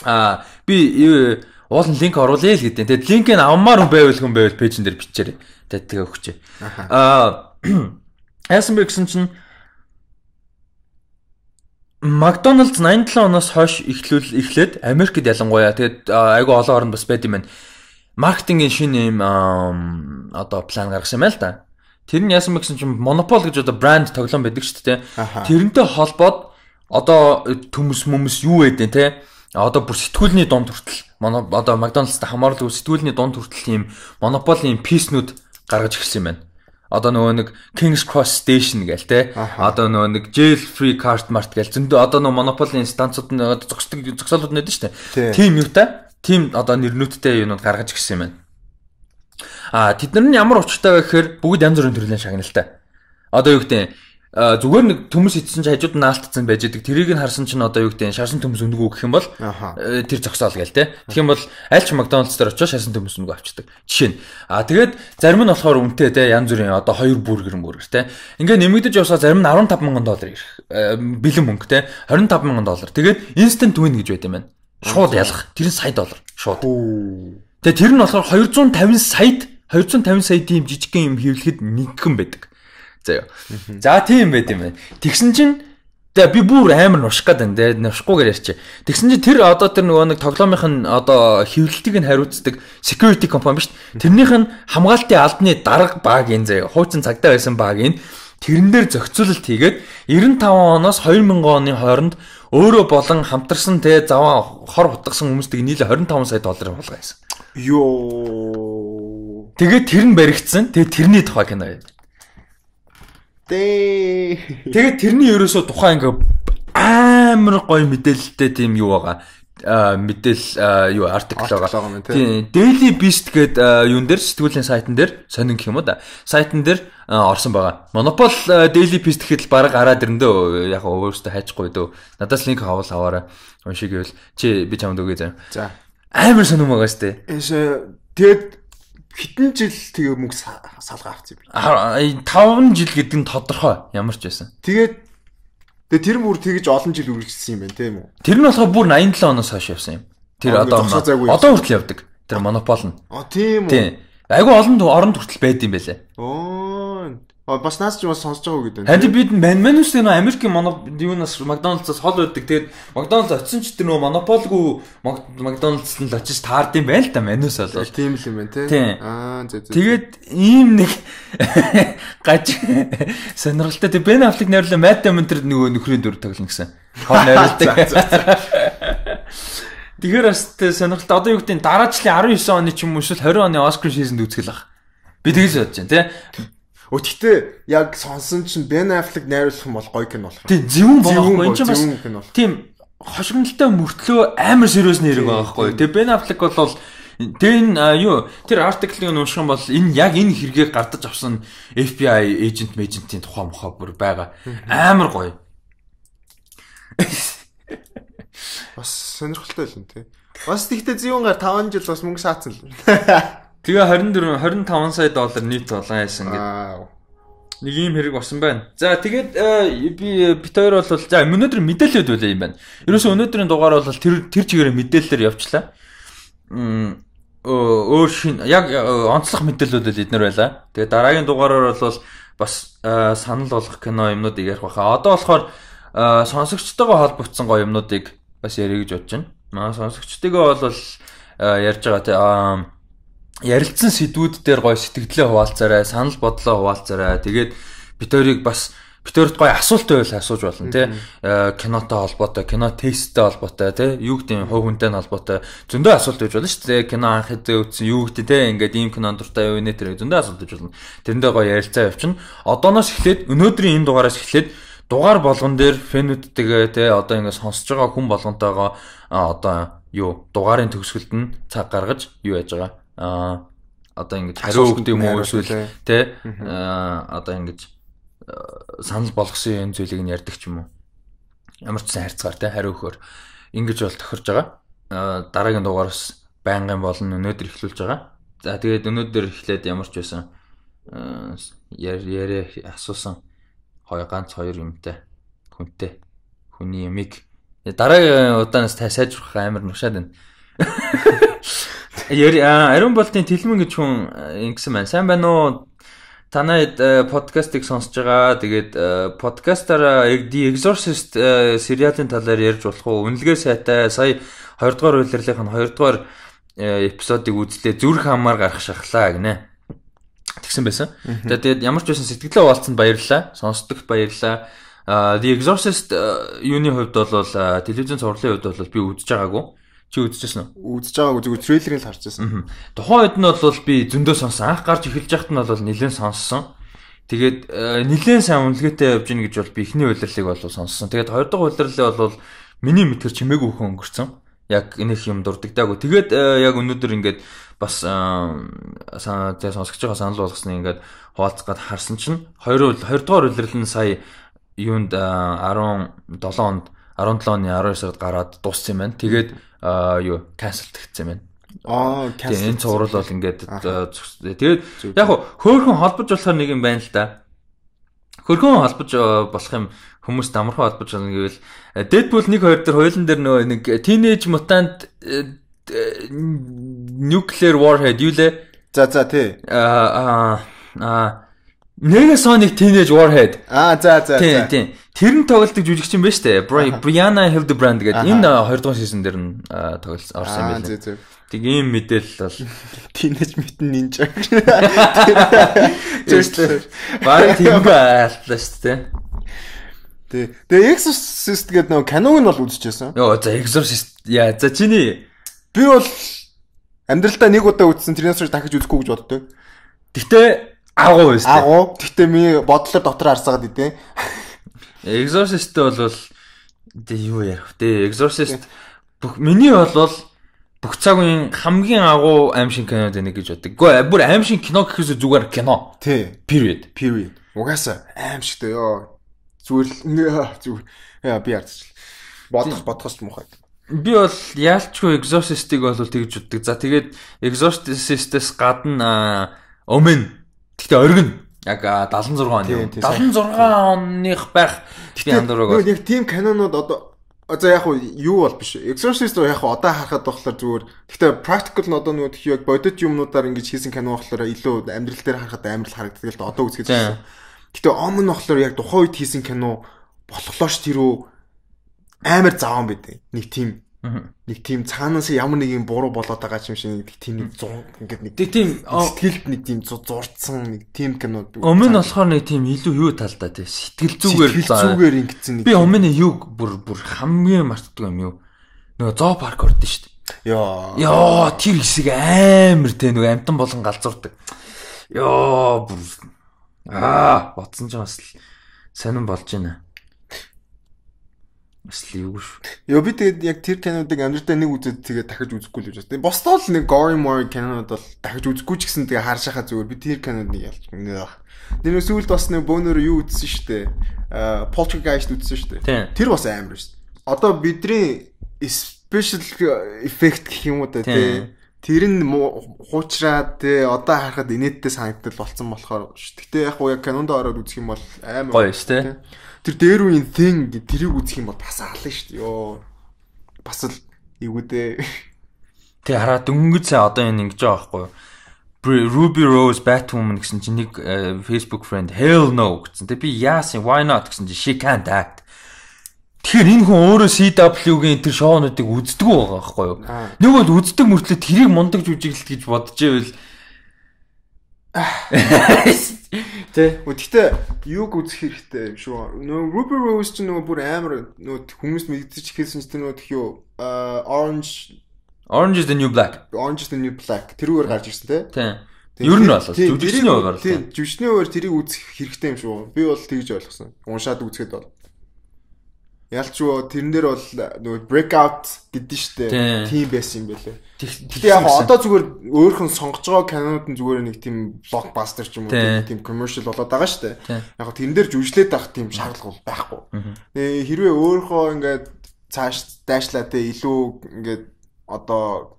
Аа би уул нь линк оруулъя л гэдэг. Тэгэд линкийг авмаар хүн байвал хүн байвал пэйжэн дээр бичээрэй. Тэгэд тэгээ өгчээ. Аа Айсан бэ гэсэн чинь McDonald's 87 оноос хойш эхлүүл эхлээд Америкт ялангуяа тэгээд айгүй олон орнд бас байд юм байна. Маркетингийн шинэ юм одоо план гаргасан юм аа л да. Тэр нь яасан бэ гэсэн чинь монопол гэж одоо брэнд тоглоом байдаг шүү дээ. Тэрнтэй холбоод одоо төмөс мөмс юу байдэн те? Одоо бүр сэтгүүлний донд хүртэл одоо McDonald's-тай хамаарлыг сэтгүүлний донд хүртэл ийм монополийн писнүүд гаргаж ирсэн юм байна одоо нөгөө нэг Kings Cross Station гээл те одоо нөгөө нэг jail free card mart гээл зөндөө одоо нөгөө Monopoly инстансууд нь зогсдог зогсоолууд нэдэж штэ тийм юутай тийм одоо нэрнүүдтэй юмуд гаргаж ирсэн юм байна а тэд нар нь ямар учиртай вэ гэхээр бүгд янз бүрийн төрлийн шагналтай одоо юу гэдэг Э, зүгээр нэг төмс идсэн чинь хажууд нь наалтцсан байж идэг. Тэрийг нь харсан чинь одоо юу гэдэг нь шарсан төмс өнгөө гэх юм бол э, тэр зогсоол гээл те. Тэгэх юм бол аль ч Макдоналдс дээр очиж шарсан төмс өнгөө авчдаг. Жишээ нь. А тэгээд зарим нь болохоор үнэтэй те янз бүрийн одоо 2 бүргэр мөргөр те. Ингээ нэмэгдэж явсаа зарим нь 15 сая доллар ирэх. Э, бэлэн мөнгө те. 25 сая доллар. Тэгээд instant win гэж байт юм байна. Шууд ялах. Тэр нь сая доллар. Шууд. Тэгээд тэр нь болохоор 250 саяд 250 сая тийм жижигхэн юм хөвлөхөд нэгэн байдаг. Заяа. За тийм байт юм байна. Тэгсэн чинь Тэгээ би бүр амар нуших гад байна те нушихгүйгээр ярьчих. Тэгсэн чинь тэр одоо тэр нөгөө нэг тоглоомынх нь одоо хөвлөлтийг нь хариуцдаг security компани биш. Тэрнийх нь хамгаалтын албаны дарга баг энэ заяа хуучин цагдаа байсан баг энэ тэрэн дээр зохицуулалт хийгээд 95 оноос 2000 оны хооронд өөрөө болон хамтарсан те заваа хор хутгсан хүмүүстэй нийлээ 25 сая долларын хулгай байсан. Йоо. Тэгээ тэр нь баригдсан. Тэгээ тэрний тухай кино юм. Дээ. Тэгээд тэрний ерөөсөө тухайн ингээ амар гоё мэдээлэлтэй тийм юу байгаа мэдээл юу артикл байгаа. Тийм Daily Beast гэдэг юун дээр сэтгүүлийн сайтн дээр сонин гэх юм уу да. Сайтн дээр орсон байгаа. Monopol Daily Beast гэхэд баг гараад ирэндөө яг өөрөөсөө хайчихгүй дөө. Надаас линк хавал аваарай. Уншиг гэвэл чи би чамд өгөө заяа. За. Амар сонин байгаа штэ. Тэгээд хитэн жил тэгээ мөнгө салгаа авсан юм. 5 жил гэдэг нь тодорхой ямар ч байсан. Тэгээд Тэгээ тэр мөр тэгж олон жил үргэлжилсэн юм байна тийм үү? Тэр нь болохоор бүр 87 оноос хойш явсан юм. Тэр одоо одоо хүртэл явдаг. Тэр монопол нь. А тийм үү. Тийм. Айгүй олон орон хүртэл байд юм байлээ. Оо бас наас ч юм сонсож байгаа үг гэдэг. Харин бид Манус нөө Америкийн юунаас Макдоналдсаас хол өгдөг. Тэгээд Макдоналдс очсон ч тэр нөө монополгүй Макдоналдс нь л очиж таард юм байна л та Манус бол. Э, тийм л юм байна тий. Аа зөө зөө. Тэгээд ийм нэг гаж сонирхолтой тэр Бен Афлик найруулсан Мат Дэмон тэр нөгөө нөхрийн дүр тоглоно гэсэн. Хол найруулдаг. Тэгэхээр бас тэ сонирхолтой одоо юу гэдэг нь дараа жилийн 19 оны ч юм уу эсвэл 20 оны Оскар шизэнд үзгэл баг. Би тэгж бодож байна тий. Өтгтээ яг сонсон чинь Ben Affleck найруулах юм бол гоё кино болох. Тийм зөвүүн болохгүй. Энд чинь бас тийм хошигнолтой мөртлөө амар сериус нэрэг байгаа байхгүй. Тэгээ Ben Affleck бол Тэн юу тэр артиклыг уншсан бол энэ яг энэ хэрэгээр гардаж авсан FBI эйжент мэйжентийн тухай мохоо бүр байгаа. Амар гоё. Бас сонирхолтой л юм тий. Бас тэгтээ зүүнгаар 5 жил бас мөнгө шаацсан л. Тэгээ 24 25 сая доллар нийт болгон яасан гэдэг. Нэг ийм хэрэг болсон байна. За тэгээд э, би э, бит хоёр бол за өнөөдөр мэдээлэлд үлээ юм байна. Ерөөсөө өнөөдрийн дугаар бол тэр тэр чигээрээ мэдээлэлээр явчлаа. Өөр шин яг э, онцлог мэдээлэлүүд эднэр байлаа. Тэгээд дараагийн дугаараар бол бас санал болгох кино юмнуудыг ярих баха. Одоо болохоор сонсогчтойгоо холбогдсон гоё юмнуудыг бас ярих гэж бодож байна. Маа сонсогчтойгоо бол ярьж байгаа те аа ярилцсан сэдвүүд дээр гоё сэтгэлдээ хуваалцаарай, санал бодлоо хуваалцаарай. Тэгээд битөрийг бас битөрт гоё асуулт байвал асууж болно тий. Э, кинотой холбоотой, кино тесттэй холбоотой тий. Юу гэдэг юм, хуу хүнтэй холбоотой зөндөө асуулт өгч болно шүү дээ. Кино анх хэдэ үзсэн, юу гэдэг тий. Ингээд ийм кинон дуртай юу нэ тэр зөндөө асуулт өгч болно. Тэрэндээ гоё ярилцаа явчихна. Одооноос эхлээд өнөөдрийн энэ дугаараас эхлээд дугаар болгон дээр фэнүүдтэйгээ тий одоо ингээд сонсож байгаа хүн болгонтойгоо одоо юу дугаарын төгсгөлд нь цаг гаргаж юу яаж байгаа аа одоо ингэж хариу өгд юм уу эсвэл тэ одоо ингэж э, санал болгосон юм зүйлийг нь ярьдаг ч юм уу. Ямар ч сан харьцгаар тэ хариу өгөхөөр ингэж бол тохирж байгаа. Э, дараагийн дугаар бас байнгын болон өнөөдөр эхлүүлж байгаа. За тэгээд өнөөдөр эхлээд ямар ч байсан э, яриа асуусан хоёр ганц хоёр юмтай хүнтэй хүний ямиг дараагийн удаанаас та сайжруулах амар нушаад байна. Э, Ариун болтын тэлмэн гэж хүн э, ингэсэн байна. Сайн байна уу? Танайд э, подкастыг сонсож байгаа. Тэгээд подкастаараа The Exorcist сериалын талаар ярьж болох уу? Үнэлгээ сайтай. Сая 2 дугаар үйлрлийнх нь 2 дугаар эпизодыг үзлээ. Зүрх хамаар гарах шахлаа гинэ. Тэгсэн байсан. Тэгээд ямар ч байсан сэтгэлээ хуваалцсан баярлалаа. Сонсдогт баярлалаа. The Exorcist юуны хувьд бол телевизэн цувралын хувьд бол би үзэж байгаагүй. Чи үзчихсэн үү? Үзэж байгааг үзэг трейлерыг л харчихсан. Тухайн үед нь бол би зөндөө сонсон. Анх гарч эхэлж яхад нь бол нэлээд сонссон. Тэгээд э, нэлээд сайн үнэлгээтэй явж гин гэж бол би эхний үйлрлийг бол сонссон. Тэгээд хоёр дахь үйлрлээ бол миний мэдхэр чимээгүй хүн өнгөрцөн. Яг энийх юм дурддаггүй. Тэгээд э, яг өнөөдөр ингээд бас э, тэгээ сонсогч байгаа санал болгосны ингээд хуваалцах гад харсан чинь хоёр хоёр дахь үйлрэл нь сая юунд 17 онд 17 оны 19-нд гараад дууссан юм байна. Тэгээд юу cancel гэсэн юм байна. Аа cancel. Энэ цуврал бол ингээд э, тэгээд яг хөөхөн холбож болохоор нэг юм байна л да. Хөрхөн холбож э, болох юм хүмүүст амархан холбож байна гэвэл э, Deadpool 1 2 дээр хойлон дээр нөгөө нэг teenage mutant nuclear warhead юу лээ? За за тий. Аа аа нэгэ Sonic teenage warhead. Аа за за за. Тий тий. Тэр нь тоглолтог жүжигчин байна штэ. Brianna Hildebrand гэдэг энэ 2 дугаар сезон дээр нь тоглолц орсон юм байна. Тэг ийм мэдээлэл бол тинэж митэн нинжа. Зөв. Бараг тийм байлаа штэ. Тэ. Тэгээ Exorcist гэдэг нэг киног нь бол үзчихсэн. Йоо, за Exorcist яа. За чиний би бол амьдралдаа нэг удаа үзсэн тэрнээс хойш дахиж үзэхгүй гэж боддог. Гэтэ агуу байсан. Агуу. Гэтэ миний бодлоо дотор харсагаад идэв. Exorcist бол тэгээ юу ярих вэ? Exorcist бүх миний бол бүх цагийн хамгийн агуу аимшиг кинод энийг гэж боддог. Гэхдээ бүр аимшиг кино гэхээс зүгээр кино. Тий. Period. Period. Угаасаа аимшигтэй ёо. Зүгээр л зүгээр. Яа би ардчлаа. Бодох бодохос мухай. Би бол яалчгүй Exorcist-ыг бол тэгж утдаг. За тэгээд Exorcist-с гадна Omen. Гэтэ оргин. Яг 76 оны. 76 оных байх би хандраг. Нэг тийм канонууд одоо за яг уу юу бол биш. Exorcist яг уу одоо харахад болохоор зүгээр. Гэхдээ practical нь одоо нөгөө яг бодит юмнуудаар ингэж хийсэн кино болохоор илүү амьдрал дээр харахад амьдрал харагддаг л да одоо үзгээд байна. Гэхдээ Omen болохоор яг тухайн үед хийсэн кино болохлоо ш тэр үү амар заwaan бид. Нэг тийм Нэг тийм цаанаас ямар нэг юм буруу болоод байгаа юм шиг нэг тийм нэг зур ингээд нэг тийм сэтгэлд нэг тийм зурцсан нэг тийм кино. Өмнө нь болохоор нэг тийм илүү юу талдаа тий сэтгэл зүгээр зүгээр ингэсэн нэг. Би өмнө нь юу бүр бүр хамгийн мартдаг юм юу? Нөгөө зоо парк ордсон шүү дээ. Йоо. Йоо тэр хэсэг амар тий нөгөө амтан болон галзуурдаг. Йоо бүр аа бодсон ч бас сонирн болж байна. Бас л юу шүү. Йоо би тэгээд яг тэр кинодыг амьдртаа нэг үзээд тэгээд дахиж үзэхгүй л гэж байна. Босдоо л нэг gory more кинонууд бол дахиж үзэхгүй ч гэсэн тэгээд харшаахаа зүгээр би тэр кинод нэг ялч. Тэр нэг сүүлд бас нэг бөөнөр юу үзсэн шүү дээ. Аа э, Poltergeist үзсэн шүү дээ. Тэр бас амар шүү. Одоо бидний special effect гэх юм уу та тий. Тэр нь хуучраад тий одоо харахад инээдтэй санагдтал болцсон болохоор шүү. Гэтэ яг хуу яг кинонд ороод үзэх юм бол амар гоё шүү тий тэр дээр үеийн thing гэ тэрийг үзэх юм бол бас аалаа шүү дээ. Йоо. Бас л эйгүү дээ. Тэг хараа дөнгөж сая одоо энэ ингэж байгаа байхгүй юу? Ruby Rose Batwoman гэсэн чинь нэг э, Facebook friend hell no гэсэн. Тэг би яасан why not гэсэн чинь she can't act. Тэгэхээр энэ хүн өөрөө CW-гийн тэр шоунуудыг үздэг байгаа байхгүй юу? Нэг бол үздэг мөртлөө тэрийг мундаг жүжиглэлт гэж бодож ивэл Тэ. Гэхдээ юг үзэх хэрэгтэй юм шүү. Нөгөө Ruby Rose ч нөгөө бүр амар нөгөө хүмүүс мэддэж хэлсэн ч тэр нөгөө тхиё э, Orange Orange is the new black. Orange is the new black. Тэрүүгээр гарч ирсэн тий. Тий. Ер нь бол жүжигчний хувьд. Тий. Жүжигчний хувьд тэрийг үзэх хэрэгтэй юм шүү. Би бол тэгж ойлгосон. Уншаад үзэхэд бол ялчгүй тэрэн дээр бол нөгөө breakout гэдэг нь шүү дээ. Тийм байсан юм байлээ. Тэгтээ яг одоо зүгээр өөрхөн сонгож байгаа кинонууд нь зүгээр нэг тийм blockbuster ч юм уу тийм commercial болоод байгаа шүү дээ. Яг тэрэн дээр жүжиглээд байх тийм шаардлага байхгүй. Хэрвээ өөрхөө ингээд цааш дайшлаа те илүү ингээд одоо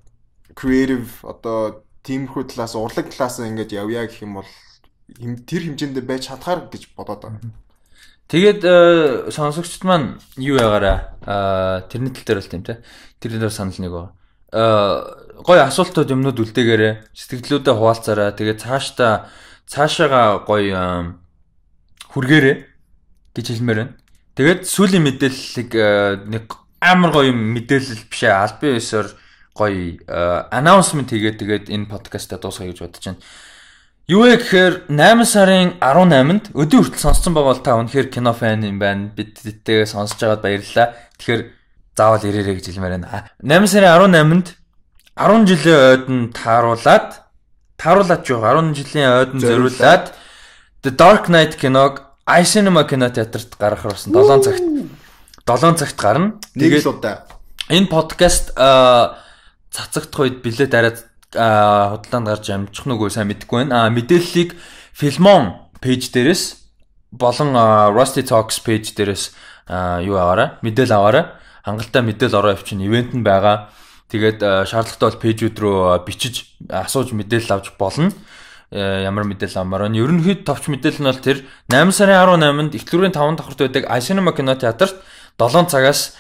creative одоо тиймэрхүү талаас урлаг талаас ингээд явъя гэх юм бол тэр хэмжээндээ байж чадхаар гэж бодоод байгаа. Тэгээд э, сонсогчд маань юу яагаараа э, тэрний тал дээр л тийм те. Тэр дээр санал нэг байгаа. Э, гой асуултууд юмнууд үлдээгээрээ сэтгэлдлүүдэд хуваалцаараа тэгээд цаашдаа цаашаага гой хүргээрээ гэж хэлмээр байна. Тэгээд сүүлийн мэдээллийг нэг амар гоё юм мэдээлэл биш ээ аль бие ёсоор гоё анонсмент хийгээд тэгээд энэ подкастаа дуусгая гэж бодож байна. Юу вэ гэхээр 8 сарын 18-нд өдөө хүртэл сонссон байгаа бол та үнэхээр кино фэн юм байна. Бидтэй сонсож байгаад баярлалаа. Тэгэхээр заавал ирээрэй гэж хэлмээр байна. 8 сарын 18-нд 10 жилийн ойд нь тааруулаад тааруулаад юу 10 жилийн ойд нь зориулаад The Dark Knight киног iCinema кино театрт гаргах болсон 7 цагт 7 цагт гарна. Тэгээд энэ подкаст цацагдах үед билет арай худалдаанд гарч амжих нүгөө сайн мэдэхгүй байна. А мэдээллийг Filmon пэйж дээрээс болон Rusty Talks пэйж дээрээс юу аваарай? Мэдээлэл аваарай. Хангалттай мэдээлэл ороо явчихна. Ивент нь байгаа. Тэгээд шаардлагатай бол пэйжүүд рүү бичиж асууж мэдээлэл авч болно. Э, ямар мэдээлэл амаар байна. Ерөнхийд товч мэдээлэл нь бол тэр 8 сарын 18-нд Ихлүүрийн 5 давхарт байдаг Asynema кино театрт 7 цагаас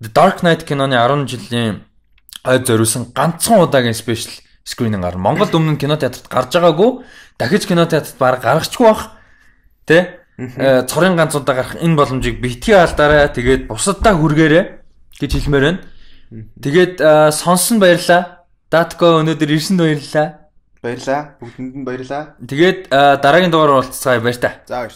The Dark Knight киноны 10 жилийн ой зориулсан ганцхан удаагийн спешиал скрининг гарна. Монголд өмнө кино театрт гарч байгаагүй. Дахиж кино театрт баг гаргахгүй бах. Тэ? Э, цорын ганц удаа гарах энэ боломжийг битгий алдаарай. Тэгээд бусаддаа хүргээрэй гэж хэлмээр байна. Тэгээд э, сонсон баярлаа. Датко өнөөдөр ирсэнд баярлалаа. Баярлаа. Бүгдэнд нь баярлаа. Тэгээд э, дараагийн дугаар уулзцаая баяр та. За баяр.